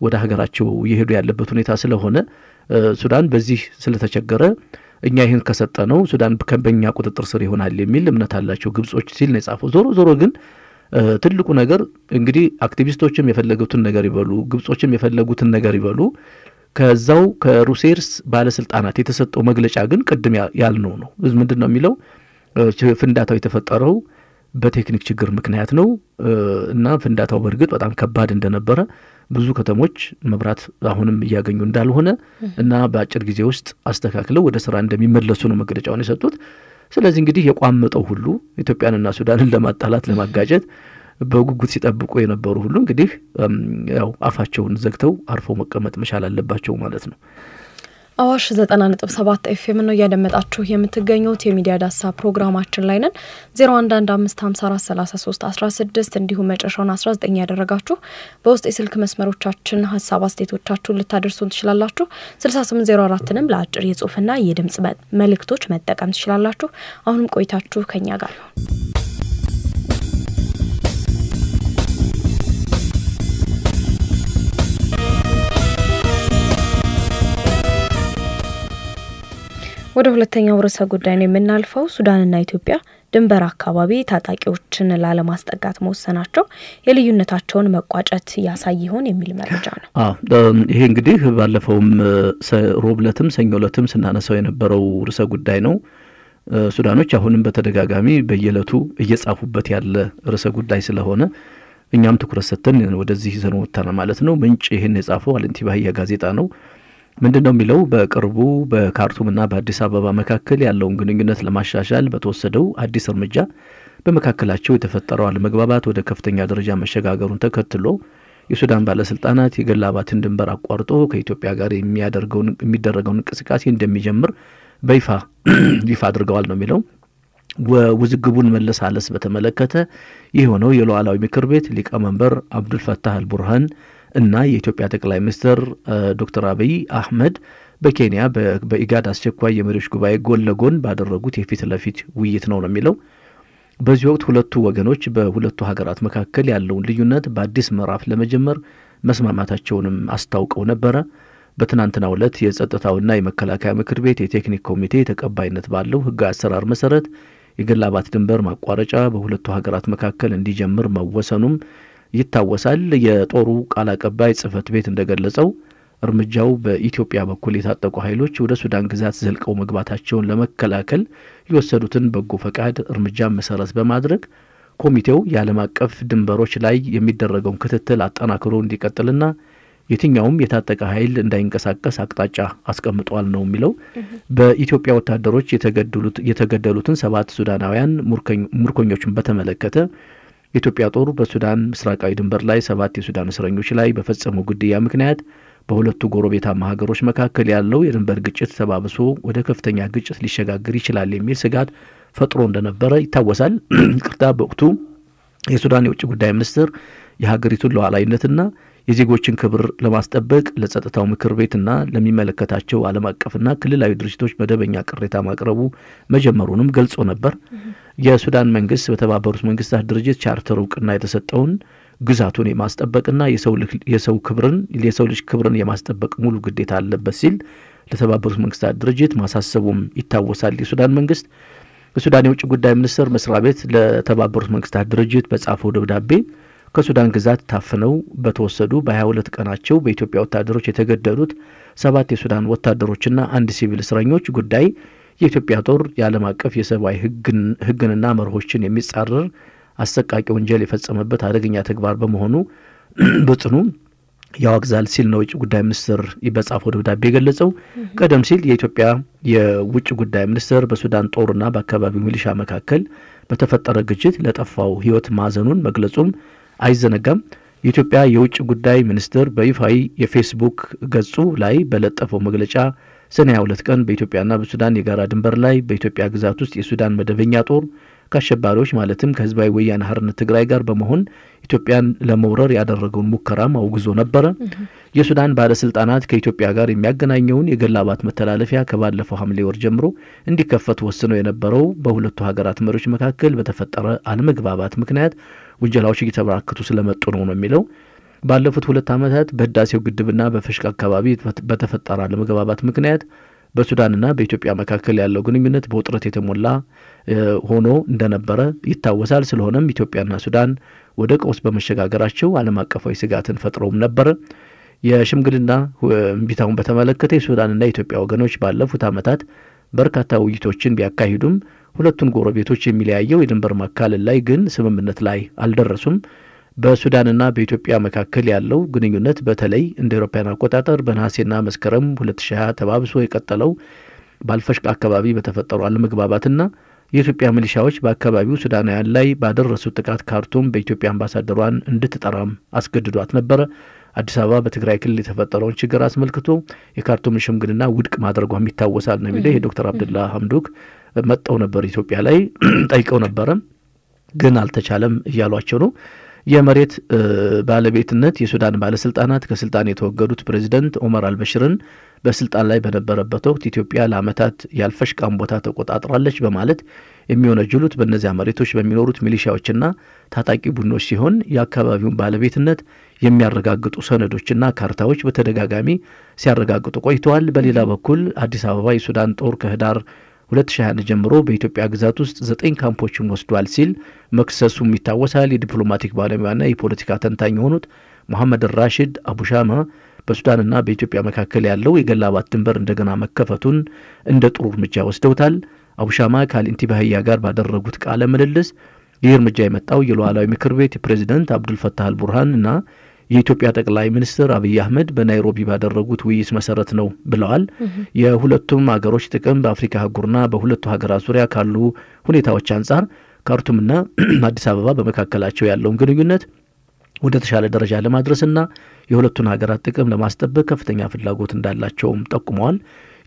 ወደ ሀገራቸው እየሄዱ ያለበት ሁኔታ ስለሆነ ሱዳን በዚህ ስለተቸገረ እኛ ይህን ከሰጠ ነው ሱዳን በኛ ቁጥጥር ስር ይሆናል የሚል እምነት አላቸው ግብጾች ሲል ነው የጻፈው። ዞሮ ዞሮ ግን ትልቁ ነገር እንግዲህ አክቲቪስቶችም የፈለጉትን ነገር ይበሉ፣ ግብጾችም የፈለጉትን ነገር ይበሉ፣ ከዛው ከሩሴርስ ባለስልጣናት የተሰጠው መግለጫ ግን ቅድም ያልነው ነው። ምንድን ነው የሚለው? ፍንዳታው የተፈጠረው በቴክኒክ ችግር ምክንያት ነው እና ፍንዳታው በእርግጥ በጣም ከባድ እንደነበረ ብዙ ከተሞች መብራት አሁንም እያገኙ እንዳልሆነ እና በአጭር ጊዜ ውስጥ አስተካክለው ወደ ስራ እንደሚመለሱ ነው መግለጫውን የሰጡት። ስለዚህ እንግዲህ የቋመጠው ሁሉ ኢትዮጵያንና ሱዳንን ለማጣላት ለማጋጨት በጉጉት ሲጠብቁ የነበሩ ሁሉ እንግዲህ ያው አፋቸውን ዘግተው አርፈው መቀመጥ መቻል አለባቸው ማለት ነው። አዋሽ 97 ኤፍኤም ነው እያደመጣችሁ የምትገኙት። የሚዲያ ዳሳ ፕሮግራማችን ላይ ነን። 0115543316 እንዲሁም መጨረሻውን 19 ያደረጋችሁ በውስጥ የስልክ መስመሮቻችን ሀሳብ አስተያየቶቻችሁን ልታደርሱን ትችላላችሁ። 6804ንም ለአጭር የጽሁፍና የድምጽ መልእክቶች መጠቀም ትችላላችሁ። አሁንም ቆይታችሁ ከኛ ጋር ነው። ወደ ሁለተኛው ርዕሰ ጉዳይ ነው የምናልፈው። ሱዳንና ኢትዮጵያ ድንበር አካባቢ ታጣቂዎችን ላለማስጠጋት መወሰናቸው የልዩነታቸውን መቋጨት ያሳይ ይሆን የሚል መረጃ ነው። ይሄ እንግዲህ ባለፈውም ሮብ ዕለትም ሰኞ ዕለትም ስናነሳው የነበረው ርዕሰ ጉዳይ ነው። ሱዳኖች አሁንም በተደጋጋሚ በየዕለቱ እየጻፉበት ያለ ርዕሰ ጉዳይ ስለሆነ እኛም ትኩረት ሰጥተን ወደዚህ ይዘን ወጥተናል ማለት ነው። ምንጭ ይህን የጻፈው አለንቲባህያ ጋዜጣ ነው። ምንድን ነው የሚለው በቅርቡ በካርቱምና በአዲስ አበባ መካከል ያለውን ግንኙነት ለማሻሻል በተወሰደው አዲስ እርምጃ በመካከላቸው የተፈጠረው አለመግባባት ወደ ከፍተኛ ደረጃ መሸጋገሩን ተከትሎ የሱዳን ባለስልጣናት የገላባትን ድንበር አቋርጦ ከኢትዮጵያ ጋር የሚደረገውን እንቅስቃሴ እንደሚጀምር በይፋ ይፋ አድርገዋል ነው የሚለው። ውዝግቡን መለሳለስ በተመለከተ ይህ የሆነው የሉዓላዊ ምክር ቤት ሊቀመንበር አብዱልፈታህ አልቡርሃን እና የኢትዮጵያ ጠቅላይ ሚኒስትር ዶክተር አብይ አህመድ በኬንያ በኢጋድ አስቸኳይ የመሪዎች ጉባኤ ጎን ለጎን ባደረጉት የፊት ለፊት ውይይት ነው ነው የሚለው። በዚህ ወቅት ሁለቱ ወገኖች በሁለቱ ሀገራት መካከል ያለውን ልዩነት በአዲስ ምዕራፍ ለመጀመር መስማማታቸውንም አስታውቀው ነበረ። በትናንትናው ዕለት የጸጥታውና የመከላከያ ምክር ቤት የቴክኒክ ኮሚቴ ተቀባይነት ባለው ሕጋዊ አሰራር መሰረት የገላባት ድንበር ማቋረጫ በሁለቱ ሀገራት መካከል እንዲጀምር መወሰኑም ይታወሳል። የጦሩ ቃል አቀባይ ጽህፈት ቤት እንደገለጸው እርምጃው በኢትዮጵያ በኩል የታጠቁ ኃይሎች ወደ ሱዳን ግዛት ዘልቀው መግባታቸውን ለመከላከል የወሰዱትን በጎ ፈቃድ እርምጃ መሰረት በማድረግ ኮሚቴው የዓለም አቀፍ ድንበሮች ላይ የሚደረገውን ክትትል አጠናክሮ እንዲቀጥልና የትኛውም የታጠቀ ኃይል እንዳይንቀሳቀስ አቅጣጫ አስቀምጧል ነው የሚለው። በኢትዮጵያ ወታደሮች የተገደሉትን ሰባት ሱዳናውያን ምርኮኞችን በተመለከተ የኢትዮጵያ ጦር በሱዳን ምስራቃዊ ድንበር ላይ ሰባት የሱዳን እስረኞች ላይ በፈጸመው ግድያ ምክንያት በሁለቱ ጎረቤታማ ሀገሮች መካከል ያለው የድንበር ግጭት ተባብሶ ወደ ከፍተኛ ግጭት ሊሸጋግር ይችላል የሚል ስጋት ፈጥሮ እንደነበረ ይታወሳል። ቅርታ በወቅቱ የሱዳን የውጭ ጉዳይ ሚኒስትር የሀገሪቱን ሉዓላዊነትና የዜጎችን ክብር ለማስጠበቅ ለጸጥታው ምክር ቤትና ለሚመለከታቸው ዓለም አቀፍና ክልላዊ ድርጅቶች መደበኛ ቅሬታ ማቅረቡ መጀመሩንም ገልጾ ነበር። የሱዳን መንግስት በተባበሩት መንግስታት ድርጅት ቻርተር እውቅና የተሰጠውን ግዛቱን የማስጠበቅና የሰው ክብርን የሰው ልጅ ክብርን የማስጠበቅ ሙሉ ግዴታ አለበት ሲል ለተባበሩት መንግስታት ድርጅት ማሳሰቡም ይታወሳል። የሱዳን መንግስት የሱዳን የውጭ ጉዳይ ሚኒስቴር መስሪያ ቤት ለተባበሩት መንግስታት ድርጅት በጻፈው ደብዳቤ ከሱዳን ግዛት ታፍነው በተወሰዱ በ22 ቀናቸው በኢትዮጵያ ወታደሮች የተገደሉት ሰባት የሱዳን ወታደሮችና አንድ ሲቪል እስረኞች ጉዳይ የኢትዮጵያ ጦር የዓለም አቀፍ የሰብአዊ ሕግንና መርሆችን የሚጻረር አሰቃቂ ወንጀል የፈጸመበት አደገኛ ተግባር በመሆኑ በጽኑ ያወግዛል ሲል ነው ውጭ ጉዳይ ሚኒስትር በጻፈው ደብዳቤ የገለጸው። ቀደም ሲል የኢትዮጵያ የውጭ ጉዳይ ሚኒስትር በሱዳን ጦርና በአካባቢው ሚሊሻ መካከል በተፈጠረ ግጭት ለጠፋው ሕይወት ማዘኑን መግለጹም አይዘነጋም። የኢትዮጵያ የውጭ ጉዳይ ሚኒስትር በይፋዊ የፌስቡክ ገጹ ላይ በለጠፈው መግለጫ ሰኔ 22 ቀን በኢትዮጵያና በሱዳን የጋራ ድንበር ላይ በኢትዮጵያ ግዛት ውስጥ የሱዳን መደበኛ ጦር ከአሸባሪዎች ማለትም ከህዝባዊ ወያነ ሓርነት ትግራይ ጋር በመሆን ኢትዮጵያን ለመውረር ያደረገውን ሙከራም አውግዞ ነበረ። የሱዳን ባለስልጣናት ከኢትዮጵያ ጋር የሚያገናኘውን የገላባት መተላለፊያ ከባለፈው ሐምሌ ወር ጀምሮ እንዲከፈት ወስኖ የነበረው በሁለቱ ሀገራት መሪዎች መካከል በተፈጠረ አለመግባባት ምክንያት ውንጀላዎች እየተበራከቱ ስለመጡ ነው ነው የሚለው ባለፉት ሁለት ዓመታት በህዳሴው ግድብና በፈሽቅ አካባቢ በተፈጠረ አለመግባባት ምክንያት በሱዳንና በኢትዮጵያ መካከል ያለው ግንኙነት በውጥረት የተሞላ ሆኖ እንደነበረ ይታወሳል። ስለሆነም ኢትዮጵያና ሱዳን ወደ ቀውስ በመሸጋገራቸው ዓለም አቀፋዊ ስጋትን ፈጥረውም ነበር። የሽምግልና እምቢታውን በተመለከተ የሱዳንና የኢትዮጵያ ወገኖች ባለፉት ዓመታት በርካታ ውይይቶችን ቢያካሂዱም ሁለቱን ጎረቤቶች የሚለያየው የድንበር ማካለል ላይ ግን ስምምነት ላይ አልደረሱም። በሱዳንና በኢትዮጵያ መካከል ያለው ግንኙነት በተለይ እንደ ኤሮፓያን አቆጣጠር በነሐሴና መስከረም 2020 ተባብሶ የቀጠለው በአልፈሽቃ አካባቢ በተፈጠሩ አለመግባባትና የኢትዮጵያ ሚሊሻዎች በአካባቢው ሱዳናውያን ላይ ባደረሱት ጥቃት ካርቱም በኢትዮጵያ አምባሳደሯን እንድትጠራም አስገድዷት ነበረ። አዲስ አበባ በትግራይ ክልል የተፈጠረውን ችግር አስመልክቶ የካርቱምን ሽምግልና ውድቅ ማድረጓም ይታወሳል ነው የሚለው የዶክተር አብድላ ሀምዱክ መጠው ነበር ኢትዮጵያ ላይ ጠይቀው ነበረ፣ ግን አልተቻለም እያሏቸው ነው። የመሬት ባለቤትነት የሱዳን ባለስልጣናት ከስልጣን የተወገዱት ፕሬዚደንት ኦመር አልበሽርን በስልጣን ላይ በነበረበት ወቅት ኢትዮጵያ ለዓመታት ያልፈሽቃን ቦታ ተቆጣጥራለች በማለት የሚወነጅሉት በእነዚያ መሬቶች በሚኖሩት ሚሊሻዎችና ታጣቂ ቡድኖች ሲሆን የአካባቢውን ባለቤትነት የሚያረጋግጡ ሰነዶችና ካርታዎች በተደጋጋሚ ሲያረጋግጡ ቆይተዋል። በሌላ በኩል አዲስ አበባ የሱዳን ጦር ከህዳር 2021 ጀምሮ በኢትዮጵያ ግዛት ውስጥ ዘጠኝ ካምፖችን ወስዷል ሲል መክሰሱም ይታወሳል። የዲፕሎማቲክ ባለሙያና የፖለቲካ ተንታኝ የሆኑት መሐመድ ራሽድ አቡሻማ በሱዳንና በኢትዮጵያ መካከል ያለው የገላባት ድንበር እንደገና መከፈቱን እንደ ጥሩ እርምጃ ወስደውታል። አቡሻማ ባህያ ጋር ባደረጉት ቃለ ምልልስ ይህ እርምጃ የመጣው የሉዓላዊ ምክር ቤት የፕሬዚደንት አብዱልፈታህ አልቡርሃን እና የኢትዮጵያ ጠቅላይ ሚኒስትር አብይ አህመድ በናይሮቢ ባደረጉት ውይይት መሰረት ነው ብለዋል። የሁለቱም ሀገሮች ጥቅም በአፍሪካ አህጉርና በሁለቱ ሀገራት ዙሪያ ካሉ ሁኔታዎች አንጻር ካርቱምና አዲስ አበባ በመካከላቸው ያለውን ግንኙነት ወደ ተሻለ ደረጃ ለማድረስና የሁለቱን ሀገራት ጥቅም ለማስጠበቅ ከፍተኛ ፍላጎት እንዳላቸውም ጠቁመዋል።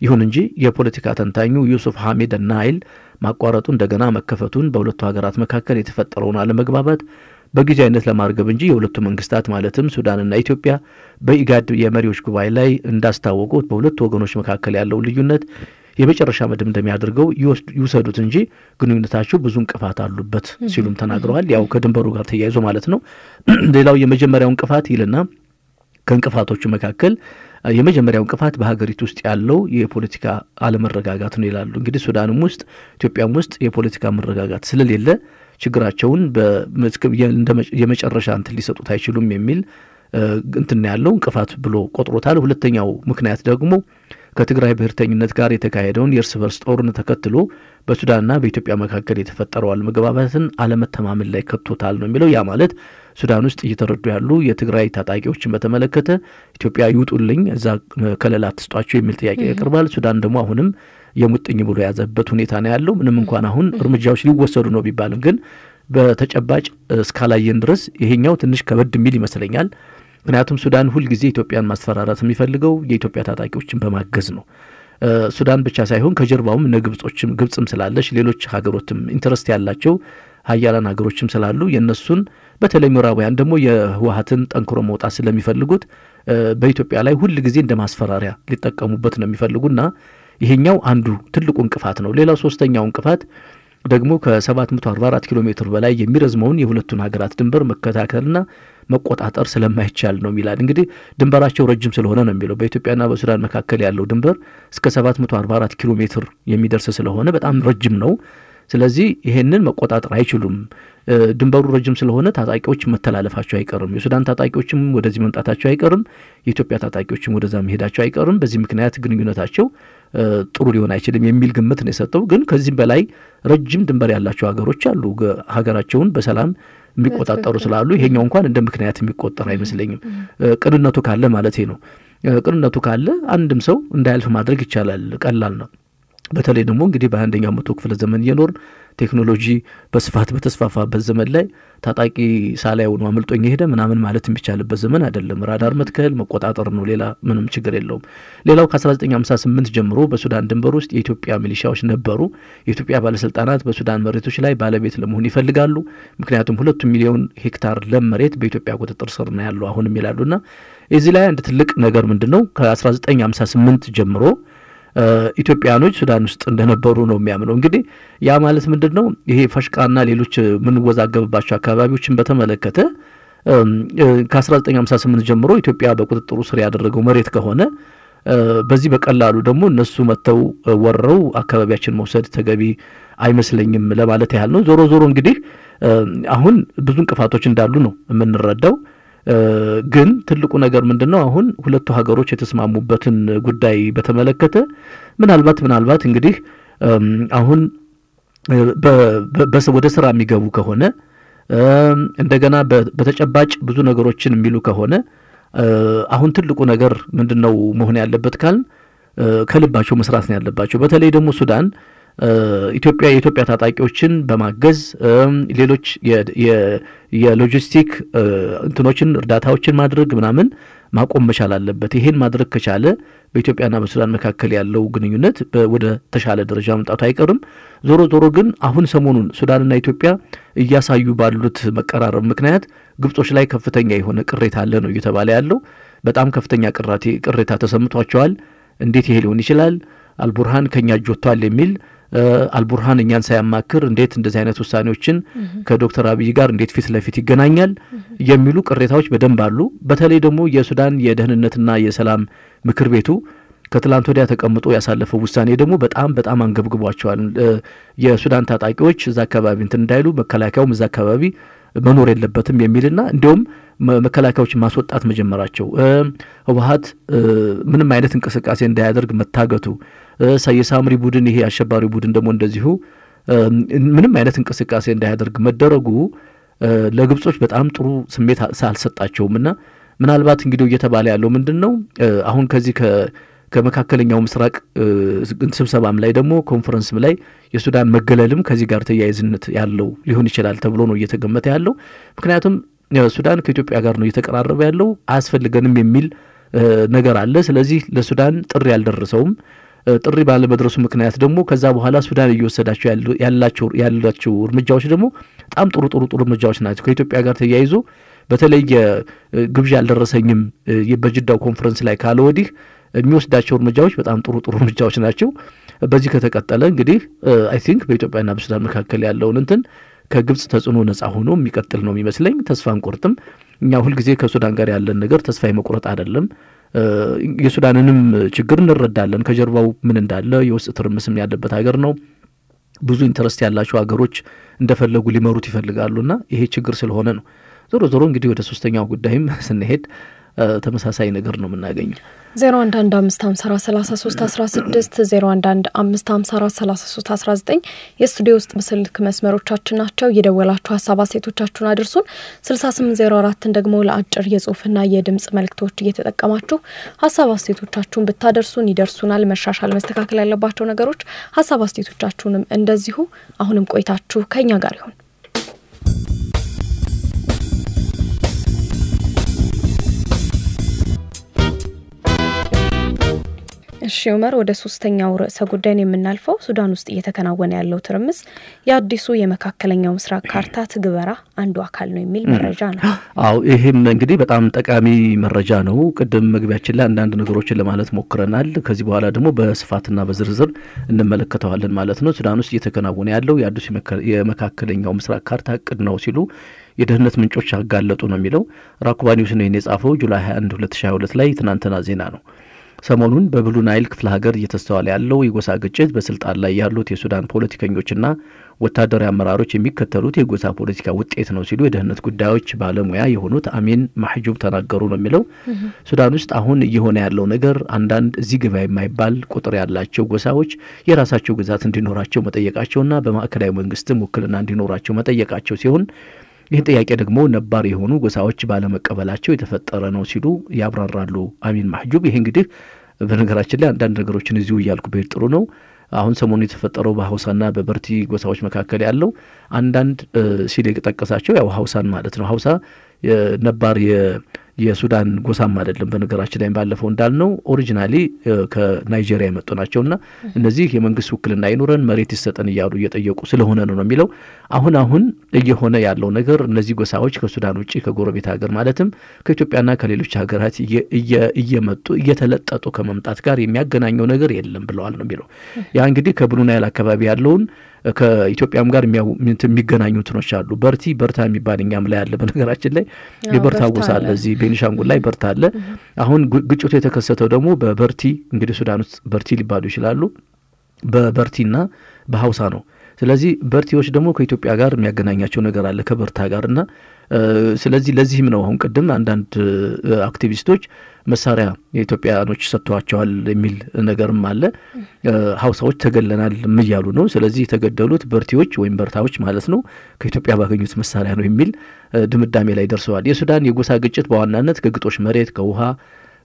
ይሁን እንጂ የፖለቲካ ተንታኙ ዩሱፍ ሐሚድ ናይል ማቋረጡ እንደገና መከፈቱን በሁለቱ ሀገራት መካከል የተፈጠረውን አለመግባባት በጊዜያዊነት ለማርገብ እንጂ የሁለቱ መንግስታት ማለትም ሱዳንና ኢትዮጵያ በኢጋድ የመሪዎች ጉባኤ ላይ እንዳስታወቁት በሁለቱ ወገኖች መካከል ያለውን ልዩነት የመጨረሻ መደምደሚያ አድርገው ይውሰዱት እንጂ ግንኙነታቸው ብዙ እንቅፋት አሉበት ሲሉም ተናግረዋል። ያው ከድንበሩ ጋር ተያይዞ ማለት ነው። ሌላው የመጀመሪያው እንቅፋት ይልና ከእንቅፋቶቹ መካከል የመጀመሪያው እንቅፋት በሀገሪቱ ውስጥ ያለው የፖለቲካ አለመረጋጋት ነው ይላሉ። እንግዲህ ሱዳንም ውስጥ ኢትዮጵያም ውስጥ የፖለቲካ መረጋጋት ስለሌለ ችግራቸውን የመጨረሻ እንትን ሊሰጡት አይችሉም የሚል እንትና ያለው እንቅፋት ብሎ ቆጥሮታል። ሁለተኛው ምክንያት ደግሞ ከትግራይ ብሔርተኝነት ጋር የተካሄደውን የእርስ በርስ ጦርነት ተከትሎ በሱዳንና በኢትዮጵያ መካከል የተፈጠረው አለመግባባትን አለመተማመን ላይ ከቶታል ነው የሚለው። ያ ማለት ሱዳን ውስጥ እየተረዱ ያሉ የትግራይ ታጣቂዎችን በተመለከተ ኢትዮጵያ ይውጡልኝ፣ እዛ ከለላ ትስጧቸው የሚል ጥያቄ ያቀርባል። ሱዳን ደግሞ አሁንም የሙጥኝ ብሎ የያዘበት ሁኔታ ነው ያለው። ምንም እንኳን አሁን እርምጃዎች ሊወሰዱ ነው ቢባልም ግን በተጨባጭ እስካላየን ድረስ ይሄኛው ትንሽ ከበድ የሚል ይመስለኛል። ምክንያቱም ሱዳን ሁልጊዜ ኢትዮጵያን ማስፈራራት የሚፈልገው የኢትዮጵያ ታጣቂዎችን በማገዝ ነው። ሱዳን ብቻ ሳይሆን ከጀርባውም እነ ግብጾችም ግብጽም ስላለች ሌሎች ሀገሮችም ኢንትረስት ያላቸው ሀያላን ሀገሮችም ስላሉ የእነሱን በተለይ ምዕራባውያን ደግሞ የህወሀትን ጠንክሮ መውጣት ስለሚፈልጉት በኢትዮጵያ ላይ ሁል ጊዜ እንደ ማስፈራሪያ ሊጠቀሙበት ነው የሚፈልጉና ይሄኛው አንዱ ትልቁ እንቅፋት ነው። ሌላው ሶስተኛው እንቅፋት ደግሞ ከ744 ኪሎ ሜትር በላይ የሚረዝመውን የሁለቱን ሀገራት ድንበር መከታከልና መቆጣጠር ስለማይቻል ነው ይላል። እንግዲህ ድንበራቸው ረጅም ስለሆነ ነው የሚለው በኢትዮጵያና በሱዳን መካከል ያለው ድንበር እስከ 744 ኪሎ ሜትር የሚደርስ ስለሆነ በጣም ረጅም ነው። ስለዚህ ይሄንን መቆጣጠር አይችሉም። ድንበሩ ረጅም ስለሆነ ታጣቂዎች መተላለፋቸው አይቀርም። የሱዳን ታጣቂዎችም ወደዚህ መምጣታቸው አይቀርም። የኢትዮጵያ ታጣቂዎችም ወደዛ መሄዳቸው አይቀርም። በዚህ ምክንያት ግንኙነታቸው ጥሩ ሊሆን አይችልም የሚል ግምት ነው የሰጠው። ግን ከዚህም በላይ ረጅም ድንበር ያላቸው ሀገሮች አሉ ሀገራቸውን በሰላም የሚቆጣጠሩ ስላሉ ይሄኛው እንኳን እንደ ምክንያት የሚቆጠር አይመስለኝም። ቅንነቱ ካለ ማለት ነው። ቅንነቱ ካለ አንድም ሰው እንዳያልፍ ማድረግ ይቻላል። ቀላል ነው። በተለይ ደግሞ እንግዲህ በአንደኛው መቶ ክፍለ ዘመን እየኖርን ቴክኖሎጂ በስፋት በተስፋፋበት ዘመን ላይ ታጣቂ ሳላይ ሆኖ አምልጦኝ ሄደ ምናምን ማለት የሚቻልበት ዘመን አይደለም። ራዳር መትከል መቆጣጠር ነው፣ ሌላ ምንም ችግር የለውም። ሌላው ከ1958 ጀምሮ በሱዳን ድንበር ውስጥ የኢትዮጵያ ሚሊሻዎች ነበሩ። የኢትዮጵያ ባለስልጣናት በሱዳን መሬቶች ላይ ባለቤት ለመሆን ይፈልጋሉ። ምክንያቱም ሁለቱ ሚሊዮን ሄክታር ለም መሬት በኢትዮጵያ ቁጥጥር ስር ነው ያለው አሁንም ይላሉና እዚህ ላይ አንድ ትልቅ ነገር ምንድን ነው ከ1958 ጀምሮ ኢትዮጵያኖች ሱዳን ውስጥ እንደነበሩ ነው የሚያምነው። እንግዲህ ያ ማለት ምንድን ነው? ይሄ ፈሽቃና ሌሎች የምንወዛገብባቸው አካባቢዎችን በተመለከተ ከ1958 ጀምሮ ኢትዮጵያ በቁጥጥሩ ስር ያደረገው መሬት ከሆነ በዚህ በቀላሉ ደግሞ እነሱ መጥተው ወረው አካባቢያችን መውሰድ ተገቢ አይመስለኝም ለማለት ያህል ነው። ዞሮ ዞሮ እንግዲህ አሁን ብዙ እንቅፋቶች እንዳሉ ነው የምንረዳው። ግን ትልቁ ነገር ምንድን ነው? አሁን ሁለቱ ሀገሮች የተስማሙበትን ጉዳይ በተመለከተ ምናልባት ምናልባት እንግዲህ አሁን ወደ ስራ የሚገቡ ከሆነ እንደገና በተጨባጭ ብዙ ነገሮችን የሚሉ ከሆነ አሁን ትልቁ ነገር ምንድን ነው መሆን ያለበት ካልን ከልባቸው መስራት ነው ያለባቸው። በተለይ ደግሞ ሱዳን ኢትዮጵያ የኢትዮጵያ ታጣቂዎችን በማገዝ ሌሎች የሎጂስቲክ እንትኖችን እርዳታዎችን ማድረግ ምናምን ማቆም መቻል አለበት። ይሄን ማድረግ ከቻለ በኢትዮጵያና በሱዳን መካከል ያለው ግንኙነት ወደ ተሻለ ደረጃ መምጣቱ አይቀርም። ዞሮ ዞሮ ግን አሁን ሰሞኑን ሱዳንና ኢትዮጵያ እያሳዩ ባሉት መቀራረብ ምክንያት ግብጾች ላይ ከፍተኛ የሆነ ቅሬታ አለ ነው እየተባለ ያለው። በጣም ከፍተኛ ቅሬታ ተሰምቷቸዋል። እንዴት ይሄ ሊሆን ይችላል? አልቡርሃን ከኛ እጅ ወጥቷል የሚል አልቡርሃን እኛን ሳያማክር እንዴት እንደዚህ አይነት ውሳኔዎችን ከዶክተር አብይ ጋር እንዴት ፊት ለፊት ይገናኛል የሚሉ ቅሬታዎች በደንብ አሉ። በተለይ ደግሞ የሱዳን የደህንነትና የሰላም ምክር ቤቱ ከትላንት ወዲያ ተቀምጦ ያሳለፈው ውሳኔ ደግሞ በጣም በጣም አንገብግቧቸዋል። የሱዳን ታጣቂዎች እዛ አካባቢ እንትን እንዳይሉ መከላከያውም እዛ አካባቢ መኖር የለበትም የሚልና እንዲሁም መከላከያዎችን ማስወጣት መጀመራቸው ህወሀት ምንም አይነት እንቅስቃሴ እንዳያደርግ መታገቱ የሳምሪ ቡድን ይሄ አሸባሪ ቡድን ደግሞ እንደዚሁ ምንም አይነት እንቅስቃሴ እንዳያደርግ መደረጉ ለግብጾች በጣም ጥሩ ስሜት አልሰጣቸውም እና ምናልባት እንግዲህ እየተባለ ያለው ምንድን ነው አሁን ከዚህ ከመካከለኛው ምስራቅ ስብሰባም ላይ ደግሞ ኮንፈረንስም ላይ የሱዳን መገለልም ከዚህ ጋር ተያይዝነት ያለው ሊሆን ይችላል ተብሎ ነው እየተገመተ ያለው። ምክንያቱም ሱዳን ከኢትዮጵያ ጋር ነው እየተቀራረበ ያለው አያስፈልገንም የሚል ነገር አለ። ስለዚህ ለሱዳን ጥሪ ያልደረሰውም ጥሪ ባለመድረሱ ምክንያት ደግሞ ከዛ በኋላ ሱዳን እየወሰዳቸው ያላቸው ያላቸው እርምጃዎች ደግሞ በጣም ጥሩ ጥሩ ጥሩ እርምጃዎች ናቸው። ከኢትዮጵያ ጋር ተያይዞ በተለየ ግብዣ አልደረሰኝም በጅዳው ኮንፈረንስ ላይ ካለ ወዲህ የሚወስዳቸው እርምጃዎች በጣም ጥሩ ጥሩ እርምጃዎች ናቸው። በዚህ ከተቀጠለ እንግዲህ አይ ቲንክ በኢትዮጵያና በሱዳን መካከል ያለውን እንትን ከግብፅ ተጽዕኖ ነጻ ሆኖ የሚቀጥል ነው የሚመስለኝ። ተስፋ አንቆርጥም። እኛ ሁልጊዜ ከሱዳን ጋር ያለን ነገር ተስፋ የመቁረጥ አይደለም። የሱዳንንም ችግር እንረዳለን። ከጀርባው ምን እንዳለ የውስጥ ትርምስም ያለበት ሀገር ነው። ብዙ ኢንተረስት ያላቸው ሀገሮች እንደፈለጉ ሊመሩት ይፈልጋሉና ይሄ ችግር ስለሆነ ነው። ዞሮ ዞሮ እንግዲህ ወደ ሶስተኛው ጉዳይም ስንሄድ ተመሳሳይ ነገር ነው የምናገኘው። ዜሮ አንድ አንድ አምስት ሀምሳ አራት ሰላሳ ሶስት አስራ ስድስት ዜሮ አንድ አንድ አምስት ሀምሳ አራት ሰላሳ ሶስት አስራ ዘጠኝ የስቱዲዮ ውስጥ ስልክ መስመሮቻችን ናቸው። እየደወላችሁ ሀሳብ አስተያየቶቻችሁን አድርሱን። ስልሳ ስምንት ዜሮ አራትን ደግሞ ለአጭር የጽሁፍና የድምጽ መልእክቶች እየተጠቀማችሁ ሀሳብ አስተያየቶቻችሁን ብታደርሱን ይደርሱናል። መሻሻል መስተካከል ያለባቸው ነገሮች ሀሳብ አስተያየቶቻችሁንም እንደዚሁ አሁንም ቆይታችሁ ከኛ ጋር ይሁን። እሺ ኡመር፣ ወደ ሶስተኛው ርዕሰ ጉዳይን የምናልፈው ሱዳን ውስጥ እየተከናወነ ያለው ትርምስ የአዲሱ የመካከለኛው ምስራቅ ካርታ ትግበራ አንዱ አካል ነው የሚል መረጃ ነው። አዎ ይህም እንግዲህ በጣም ጠቃሚ መረጃ ነው። ቅድም መግቢያችን ላይ አንዳንድ ነገሮችን ለማለት ሞክረናል። ከዚህ በኋላ ደግሞ በስፋትና በዝርዝር እንመለከተዋለን ማለት ነው። ሱዳን ውስጥ እየተከናወነ ያለው የአዲሱ የመካከለኛው ምስራቅ ካርታ እቅድ ነው ሲሉ የደህንነት ምንጮች አጋለጡ ነው የሚለው። ራኩባ ኒውስ ነው የጻፈው ጁላይ 21 2022 ላይ ትናንትና ዜና ነው። ሰሞኑን በብሉ ናይል ክፍለ ሀገር እየተስተዋለ ያለው የጎሳ ግጭት በስልጣን ላይ ያሉት የሱዳን ፖለቲከኞችና ወታደራዊ አመራሮች የሚከተሉት የጎሳ ፖለቲካ ውጤት ነው ሲሉ የደህንነት ጉዳዮች ባለሙያ የሆኑት አሚን ማሕጁብ ተናገሩ ነው የሚለው። ሱዳን ውስጥ አሁን እየሆነ ያለው ነገር አንዳንድ እዚህ ግባ የማይባል ቁጥር ያላቸው ጎሳዎች የራሳቸው ግዛት እንዲኖራቸው መጠየቃቸውና በማዕከላዊ መንግስትም ውክልና እንዲኖራቸው መጠየቃቸው ሲሆን ይህን ጥያቄ ደግሞ ነባር የሆኑ ጎሳዎች ባለመቀበላቸው የተፈጠረ ነው ሲሉ ያብራራሉ አሚን ማህጁብ። ይሄ እንግዲህ በነገራችን ላይ አንዳንድ ነገሮችን እዚሁ እያልኩ ብሄድ ጥሩ ነው። አሁን ሰሞኑ የተፈጠረው በሀውሳና በበርቲ ጎሳዎች መካከል ያለው አንዳንድ ሲል የጠቀሳቸው ያው ሀውሳን ማለት ነው ሀውሳ ነባር የሱዳን ጎሳም አይደለም። በነገራችን ላይ ባለፈው እንዳልነው ኦሪጂናሊ ከናይጄሪያ የመጡ ናቸውና እነዚህ የመንግስት ውክልና አይኑረን መሬት ይሰጠን እያሉ እየጠየቁ ስለሆነ ነው ነው የሚለው። አሁን አሁን እየሆነ ያለው ነገር እነዚህ ጎሳዎች ከሱዳን ውጭ ከጎረቤት ሀገር ማለትም ከኢትዮጵያና ከሌሎች ሀገራት እየመጡ እየተለጠጡ ከመምጣት ጋር የሚያገናኘው ነገር የለም ብለዋል ነው የሚለው። ያ እንግዲህ ከብሉናይል አካባቢ ያለውን ከኢትዮጵያም ጋር የሚገናኙ እንትኖች አሉ። በርቲ በርታ የሚባል እኛም ላይ አለ። በነገራችን ላይ የበርታ ጎሳ አለ። እዚህ ቤኒሻንጉል ላይ በርታ አለ። አሁን ግጭቱ የተከሰተው ደግሞ በበርቲ እንግዲህ ሱዳን ውስጥ በርቲ ሊባሉ ይችላሉ። በበርቲና በሀውሳ ነው። ስለዚህ በርቲዎች ደግሞ ከኢትዮጵያ ጋር የሚያገናኛቸው ነገር አለ ከበርታ ጋር እና ስለዚህ ለዚህም ነው አሁን ቅድም አንዳንድ አክቲቪስቶች መሳሪያ የኢትዮጵያኖች ሰጥተዋቸዋል የሚል ነገርም አለ። ሀውሳዎች ተገለናል እያሉ ነው። ስለዚህ የተገደሉት በርቲዎች ወይም በርታዎች ማለት ነው ከኢትዮጵያ ባገኙት መሳሪያ ነው የሚል ድምዳሜ ላይ ደርሰዋል። የሱዳን የጎሳ ግጭት በዋናነት ከግጦሽ መሬት ከውሃ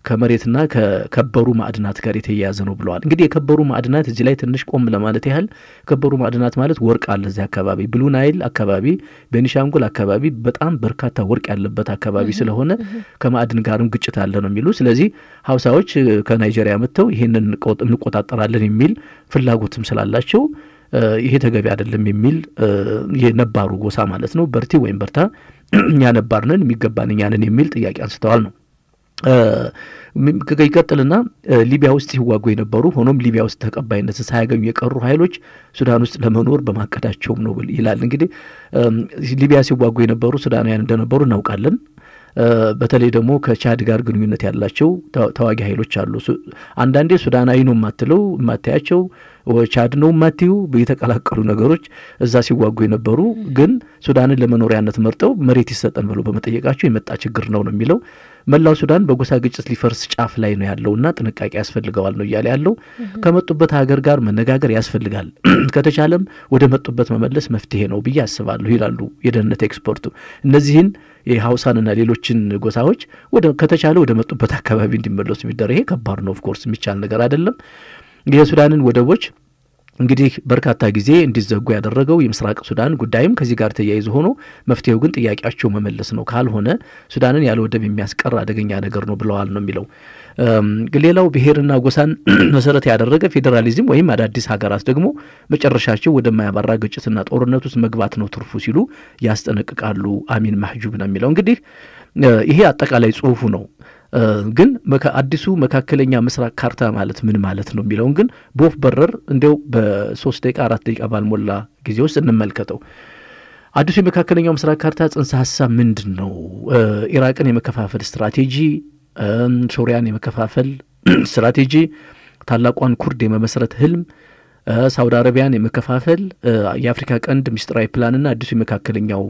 ከመሬትና ከከበሩ ማዕድናት ጋር የተያያዘ ነው ብለዋል። እንግዲህ የከበሩ ማዕድናት እዚህ ላይ ትንሽ ቆም ለማለት ያህል ከበሩ ማዕድናት ማለት ወርቅ አለ እዚህ አካባቢ ብሉ ናይል አካባቢ፣ ቤኒሻንጉል አካባቢ በጣም በርካታ ወርቅ ያለበት አካባቢ ስለሆነ ከማዕድን ጋርም ግጭት አለ ነው የሚሉ። ስለዚህ ሀውሳዎች ከናይጄሪያ መጥተው ይህንን እንቆጣጠራለን የሚል ፍላጎትም ስላላቸው ይሄ ተገቢ አይደለም የሚል የነባሩ ጎሳ ማለት ነው በርቲ ወይም በርታ እኛ ነባርነን የሚገባን እኛንን የሚል ጥያቄ አንስተዋል ነው ይቀጥልና ሊቢያ ውስጥ ሲዋጉ የነበሩ ሆኖም ሊቢያ ውስጥ ተቀባይነት ሳያገኙ የቀሩ ኃይሎች ሱዳን ውስጥ ለመኖር በማቀዳቸውም ነው ይላል። እንግዲህ ሊቢያ ሲዋጉ የነበሩ ሱዳናውያን እንደነበሩ እናውቃለን። በተለይ ደግሞ ከቻድ ጋር ግንኙነት ያላቸው ተዋጊ ኃይሎች አሉ። አንዳንዴ ሱዳናዊ ነው የማትለው የማታያቸው ቻድ ነው ማቲው የተቀላቀሉ ነገሮች እዛ ሲዋጉ የነበሩ ግን ሱዳንን ለመኖሪያነት መርጠው መሬት ይሰጠን ብሎ በመጠየቃቸው የመጣ ችግር ነው ነው የሚለው መላው ሱዳን በጎሳ ግጭት ሊፈርስ ጫፍ ላይ ነው ያለውና ጥንቃቄ ያስፈልገዋል ነው እያለ ያለው። ከመጡበት ሀገር ጋር መነጋገር ያስፈልጋል፣ ከተቻለም ወደ መጡበት መመለስ መፍትሄ ነው ብዬ አስባለሁ ይላሉ የደህንነት ኤክስፐርቱ። እነዚህን የሀውሳንና ሌሎችን ጎሳዎች ከተቻለ ወደ መጡበት አካባቢ እንዲመለሱ የሚደረግ ይሄ ከባድ ነው፣ ኦፍኮርስ የሚቻል ነገር አይደለም። የሱዳንን ወደቦች እንግዲህ በርካታ ጊዜ እንዲዘጉ ያደረገው የምስራቅ ሱዳን ጉዳይም ከዚህ ጋር ተያይዞ ሆኖ መፍትሄው ግን ጥያቄያቸው መመለስ ነው፣ ካልሆነ ሱዳንን ያለ ወደብ የሚያስቀር አደገኛ ነገር ነው ብለዋል ነው የሚለው። ሌላው ብሔርና ጎሳን መሰረት ያደረገ ፌዴራሊዝም ወይም አዳዲስ ሀገራት ደግሞ መጨረሻቸው ወደማያባራ ግጭትና ጦርነት ውስጥ መግባት ነው ትርፉ ሲሉ ያስጠነቅቃሉ። አሚን ማህጁብ ነው የሚለው እንግዲህ ይሄ አጠቃላይ ጽሁፉ ነው። ግን አዲሱ መካከለኛ ምስራቅ ካርታ ማለት ምን ማለት ነው የሚለውን ግን በወፍ በረር እንዲያው በሶስት ደቂቃ አራት ደቂቃ ባልሞላ ጊዜ ውስጥ እንመልከተው። አዲሱ የመካከለኛው ምስራቅ ካርታ ጽንሰ ሀሳብ ምንድን ነው? ኢራቅን የመከፋፈል ስትራቴጂ፣ ሶሪያን የመከፋፈል ስትራቴጂ፣ ታላቋን ኩርድ የመመስረት ህልም፣ ሳውዲ አረቢያን የመከፋፈል የአፍሪካ ቀንድ ምስጢራዊ ፕላንና አዲሱ የመካከለኛው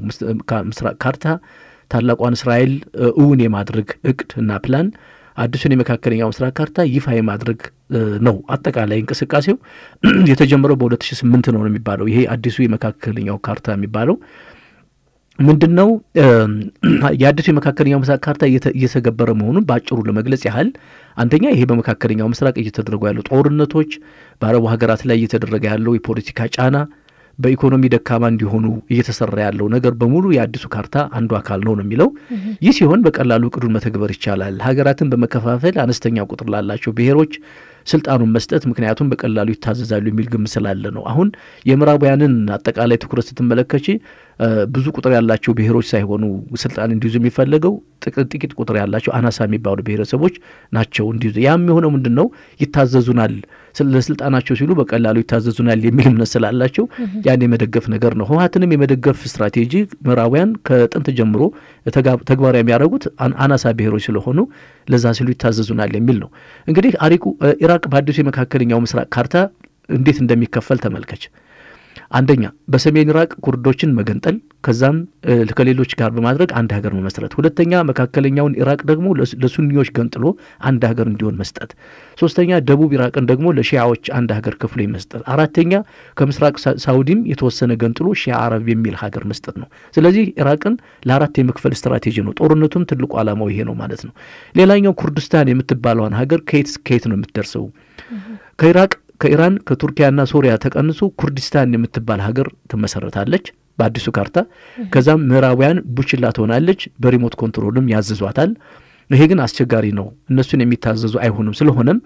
ምስራቅ ካርታ ታላቋን እስራኤል እውን የማድረግ እቅድ እና ፕላን አዲሱን የመካከለኛው ምስራቅ ካርታ ይፋ የማድረግ ነው። አጠቃላይ እንቅስቃሴው የተጀመረው በ2008 ነው ነው የሚባለው ይሄ አዲሱ የመካከለኛው ካርታ የሚባለው ምንድን ነው? የአዲሱ የመካከለኛው ምስራቅ ካርታ እየተገበረ መሆኑን በአጭሩ ለመግለጽ ያህል አንደኛ ይሄ በመካከለኛው ምስራቅ እየተደረጉ ያሉ ጦርነቶች፣ በአረቡ ሀገራት ላይ እየተደረገ ያለው የፖለቲካ ጫና በኢኮኖሚ ደካማ እንዲሆኑ እየተሰራ ያለው ነገር በሙሉ የአዲሱ ካርታ አንዱ አካል ነው ነው የሚለው። ይህ ሲሆን በቀላሉ እቅዱን መተግበር ይቻላል። ሀገራትን በመከፋፈል አነስተኛ ቁጥር ላላቸው ብሔሮች ስልጣኑን መስጠት ምክንያቱም በቀላሉ ይታዘዛሉ የሚል ግምት ስላለ ነው። አሁን የምዕራባውያንን አጠቃላይ ትኩረት ስትመለከች ብዙ ቁጥር ያላቸው ብሔሮች ሳይሆኑ ስልጣን እንዲይዙ የሚፈለገው ጥቂት ቁጥር ያላቸው አናሳ የሚባሉ ብሔረሰቦች ናቸው እንዲይዙ። ያም የሆነው ምንድን ነው? ይታዘዙናል፣ ለስልጣናቸው ሲሉ በቀላሉ ይታዘዙናል የሚል እምነት ስላላቸው ያን የመደገፍ ነገር ነው። ህወሀትንም የመደገፍ ስትራቴጂ ምዕራባውያን ከጥንት ጀምሮ ተግባራዊ የሚያደርጉት አናሳ ብሔሮች ስለሆኑ ለዛ ሲሉ ይታዘዙናል የሚል ነው። እንግዲህ አሪቁ ኢራቅ በአዲሱ የመካከለኛው ምስራቅ ካርታ እንዴት እንደሚከፈል ተመልከች። አንደኛ በሰሜን ኢራቅ ኩርዶችን መገንጠል ከዛም ከሌሎች ጋር በማድረግ አንድ ሀገር መመስረት፣ ሁለተኛ መካከለኛውን ኢራቅ ደግሞ ለሱኒዎች ገንጥሎ አንድ ሀገር እንዲሆን መስጠት፣ ሶስተኛ ደቡብ ኢራቅን ደግሞ ለሺያዎች አንድ ሀገር ክፍሎ መስጠት፣ አራተኛ ከምስራቅ ሳውዲም የተወሰነ ገንጥሎ ሺያ አረብ የሚል ሀገር መስጠት ነው። ስለዚህ ኢራቅን ለአራት የመክፈል ስትራቴጂ ነው። ጦርነቱም ትልቁ ዓላማው ይሄ ነው ማለት ነው። ሌላኛው ኩርድስታን የምትባለዋን ሀገር ከየት ከየት ነው የምትደርሰው? ከኢራቅ ከኢራን ከቱርኪያና ሶሪያ ተቀንሶ ኩርዲስታን የምትባል ሀገር ትመሰረታለች በአዲሱ ካርታ። ከዛም ምዕራባውያን ቡችላ ትሆናለች፣ በሪሞት ኮንትሮልም ያዝዟታል። ይሄ ግን አስቸጋሪ ነው፣ እነሱን የሚታዘዙ አይሆንም። ስለሆነም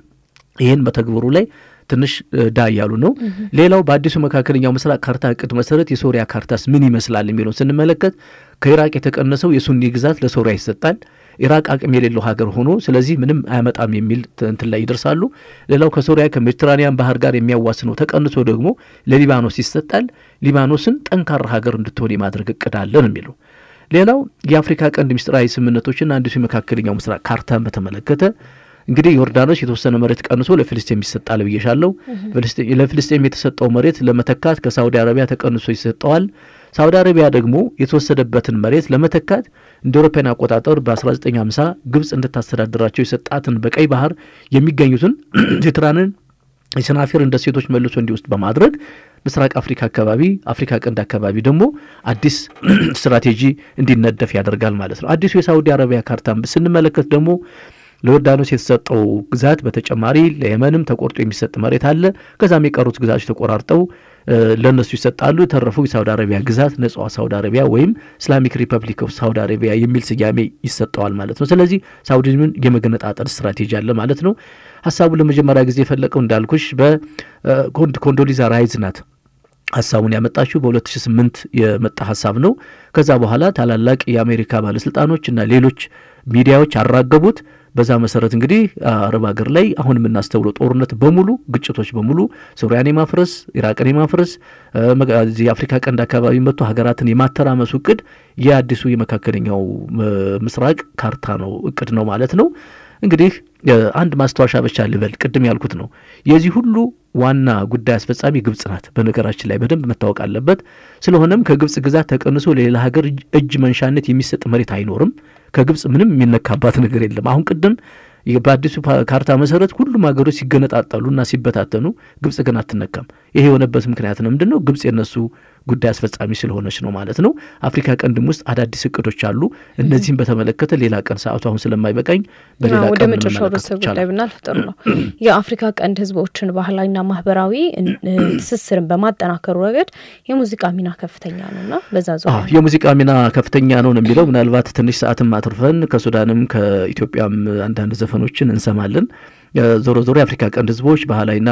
ይህን በተግበሩ ላይ ትንሽ ዳ እያሉ ነው። ሌላው በአዲሱ መካከለኛው ምስራቅ ካርታ እቅድ መሰረት የሶሪያ ካርታስ ምን ይመስላል የሚለውን ስንመለከት ከኢራቅ የተቀነሰው የሱኒ ግዛት ለሶሪያ ይሰጣል። ኢራቅ አቅም የሌለው ሀገር ሆኖ ስለዚህ ምንም አያመጣም የሚል እንትን ላይ ይደርሳሉ። ሌላው ከሶሪያ ከሜዲትራኒያን ባህር ጋር የሚያዋስነው ተቀንሶ ደግሞ ለሊባኖስ ይሰጣል። ሊባኖስን ጠንካራ ሀገር እንድትሆን የማድረግ እቅድ አለን የሚለው ሌላው የአፍሪካ ቀንድ ምስጢራዊ ስምምነቶችና አንዲሱ የመካከለኛው ምስራቅ ካርታን በተመለከተ እንግዲህ ዮርዳኖስ የተወሰነ መሬት ቀንሶ ለፍልስጤም ይሰጣል ብዬሻለሁ። ለፊልስጤም የተሰጠው መሬት ለመተካት ከሳውዲ አረቢያ ተቀንሶ ይሰጠዋል። ሳውዲ አረቢያ ደግሞ የተወሰደበትን መሬት ለመተካት እንደ አውሮፓውያን አቆጣጠር በ1950 ግብፅ እንድታስተዳድራቸው የሰጣትን በቀይ ባህር የሚገኙትን ኤርትራንን የሰናፊር እንደ ሴቶች መልሶ እንዲወስድ በማድረግ ምስራቅ አፍሪካ አካባቢ አፍሪካ ቀንድ አካባቢ ደግሞ አዲስ ስትራቴጂ እንዲነደፍ ያደርጋል ማለት ነው። አዲሱ የሳውዲ አረቢያ ካርታ ስንመለከት ደግሞ ለዮርዳኖስ የተሰጠው ግዛት በተጨማሪ ለየመንም ተቆርጦ የሚሰጥ መሬት አለ። ከዛም የቀሩት ግዛቶች ተቆራርጠው ለእነሱ ይሰጣሉ። የተረፈው የሳውዲ አረቢያ ግዛት ነጻዋ ሳውዲ አረቢያ ወይም ኢስላሚክ ሪፐብሊክ ኦፍ ሳውዲ አረቢያ የሚል ስያሜ ይሰጠዋል ማለት ነው። ስለዚህ ሳውዲን የመገነጣጠር ስትራቴጂ አለ ማለት ነው። ሀሳቡን ለመጀመሪያ ጊዜ የፈለቀው እንዳልኩሽ በኮንዶሊዛ ራይዝ ናት ሀሳቡን ያመጣችው በ2008 የመጣ ሀሳብ ነው። ከዛ በኋላ ታላላቅ የአሜሪካ ባለስልጣኖች እና ሌሎች ሚዲያዎች አራገቡት። በዛ መሰረት እንግዲህ አረብ ሀገር ላይ አሁን የምናስተውለው ጦርነት በሙሉ ግጭቶች በሙሉ ሶሪያን የማፍረስ ኢራቅን የማፍረስ የአፍሪካ ቀንድ አካባቢ መጥቶ ሀገራትን የማተራመሱ እቅድ የአዲሱ የመካከለኛው ምስራቅ ካርታ ነው እቅድ ነው ማለት ነው። እንግዲህ አንድ ማስታወሻ ብቻ ልበል፣ ቅድም ያልኩት ነው። የዚህ ሁሉ ዋና ጉዳይ አስፈጻሚ ግብጽ ናት። በነገራችን ላይ በደንብ መታወቅ አለበት። ስለሆነም ከግብጽ ግዛት ተቀንሶ ለሌላ ሀገር እጅ መንሻነት የሚሰጥ መሬት አይኖርም። ከግብፅ ምንም የሚነካባት ነገር የለም። አሁን ቅድም በአዲሱ ካርታ መሰረት ሁሉም ሀገሮች ሲገነጣጠሉና ሲበታተኑ ግብፅ ግን አትነካም። ይሄ የሆነበት ምክንያት ነው ምንድን ነው? ግብፅ የነሱ ጉዳይ አስፈጻሚ ስለሆነች ነው ማለት ነው። አፍሪካ ቀንድም ውስጥ አዳዲስ እቅዶች አሉ። እነዚህም በተመለከተ ሌላ ቀን ሰዓቱ አሁን ስለማይበቃኝ በሌላ ቀን ወደ መጨረሻው ርዕሰ ጉዳይ ብናልፍ ጥሩ ነው። የአፍሪካ ቀንድ ህዝቦችን ባህላዊና ማህበራዊ ትስስርን በማጠናከሩ ረገድ የሙዚቃ ሚና ከፍተኛ ነውና በዛ ዙ የሙዚቃ ሚና ከፍተኛ ነው ነው የሚለው ምናልባት ትንሽ ሰዓትም አትርፈን ከሱዳንም ከኢትዮጵያም አንዳንድ ዘፈኖችን እንሰማለን። ዞሮ ዞሮ የአፍሪካ ቀንድ ህዝቦች ባህላዊና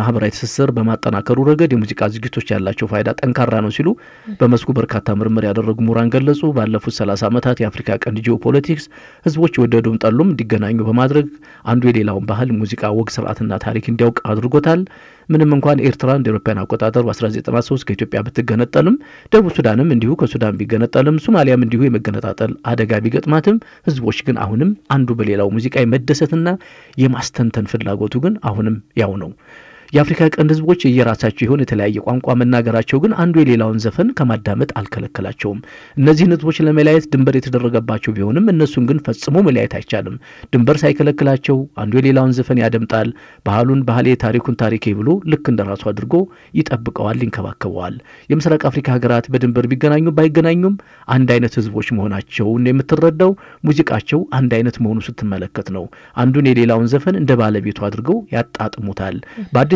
ማህበራዊ ትስስር በማጠናከሩ ረገድ የሙዚቃ ዝግጅቶች ያላቸው ፋይዳ ጠንካራ ነው ሲሉ በመስኩ በርካታ ምርምር ያደረጉ ምሁራን ገለጹ። ባለፉት 30 ዓመታት የአፍሪካ ቀንድ ጂኦፖለቲክስ ህዝቦች ወደዱም ጠሉም እንዲገናኙ በማድረግ አንዱ የሌላውን ባህል፣ ሙዚቃ፣ ወግ፣ ስርዓትና ታሪክ እንዲያውቅ አድርጎታል። ምንም እንኳን ኤርትራ እንደ ኤሮያን አቆጣጠር በ1993 ከኢትዮጵያ ብትገነጠልም ደቡብ ሱዳንም እንዲሁ ከሱዳን ቢገነጠልም ሶማሊያም እንዲሁ የመገነጣጠል አደጋ ቢገጥማትም ህዝቦች ግን አሁንም አንዱ በሌላው ሙዚቃ የመደሰትና የማስተንተን ፍላጎቱ ግን አሁንም ያው ነው። የአፍሪካ ቀንድ ህዝቦች የየራሳቸው ይሆን የተለያየ ቋንቋ መናገራቸው ግን አንዱ የሌላውን ዘፈን ከማዳመጥ አልከለከላቸውም። እነዚህን ህዝቦች ለመለያየት ድንበር የተደረገባቸው ቢሆንም እነሱን ግን ፈጽሞ መለያየት አይቻልም። ድንበር ሳይከለክላቸው አንዱ የሌላውን ዘፈን ያደምጣል። ባህሉን ባህሌ፣ ታሪኩን ታሪኬ ብሎ ልክ እንደ ራሱ አድርጎ ይጠብቀዋል፣ ይንከባከበዋል። የምስራቅ አፍሪካ ሀገራት በድንበር ቢገናኙ ባይገናኙም አንድ አይነት ህዝቦች መሆናቸውን የምትረዳው ሙዚቃቸው አንድ አይነት መሆኑ ስትመለከት ነው። አንዱን የሌላውን ዘፈን እንደ ባለቤቱ አድርገው ያጣጥሙታል።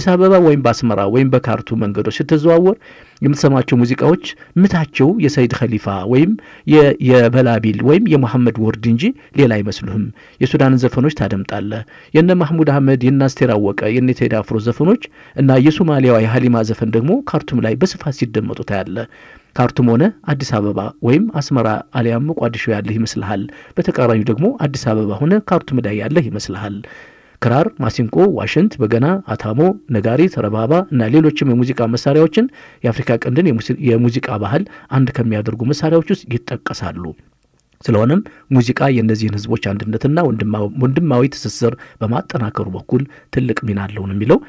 በአዲስ አበባ ወይም በአስመራ ወይም በካርቱ መንገዶች ስትዘዋወር የምትሰማቸው ሙዚቃዎች ምታቸው የሰይድ ኸሊፋ ወይም የበላቢል ወይም የሙሐመድ ወርድ እንጂ ሌላ አይመስሉህም። የሱዳንን ዘፈኖች ታደምጣለህ። የነ ማህሙድ አህመድ፣ የነ አስቴር አወቀ፣ የነ ቴዲ አፍሮ ዘፈኖች እና የሶማሊያዋ የሀሊማ ዘፈን ደግሞ ካርቱም ላይ በስፋት ሲደመጡ ታያለ። ካርቱም ሆነ አዲስ አበባ ወይም አስመራ አሊያም ሞቃዲሾ ያለህ ይመስልሃል። በተቃራኒው ደግሞ አዲስ አበባ ሆነ ካርቱም ላይ ያለህ ይመስልሃል። ክራር፣ ማሲንቆ፣ ዋሽንት፣ በገና፣ አታሞ፣ ነጋሪት፣ ረባባ እና ሌሎችም የሙዚቃ መሳሪያዎችን የአፍሪካ ቀንድን የሙዚቃ ባህል አንድ ከሚያደርጉ መሳሪያዎች ውስጥ ይጠቀሳሉ። ስለሆነም ሙዚቃ የእነዚህን ህዝቦች አንድነትና ወንድማዊ ትስስር በማጠናከሩ በኩል ትልቅ ሚና አለው ነው የሚለው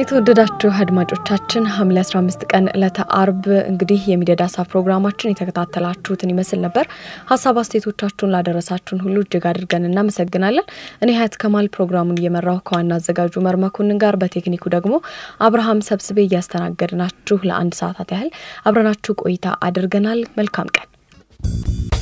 የተወደዳችሁ አድማጮቻችን ሐምሌ 15 ቀን ዕለተ አርብ እንግዲህ የሚደዳሳ ፕሮግራማችን የተከታተላችሁትን ይመስል ነበር። ሀሳብ አስተያየቶቻችሁን ላደረሳችሁን ሁሉ እጅግ አድርገን እናመሰግናለን። እኔ ሀያት ከማል ፕሮግራሙን እየመራሁ ከዋና አዘጋጁ መርመኩንን ጋር በቴክኒኩ ደግሞ አብርሃም ሰብስቤ እያስተናገድናችሁ ለአንድ ሰዓታት ያህል አብረናችሁ ቆይታ አድርገናል። መልካም ቀን።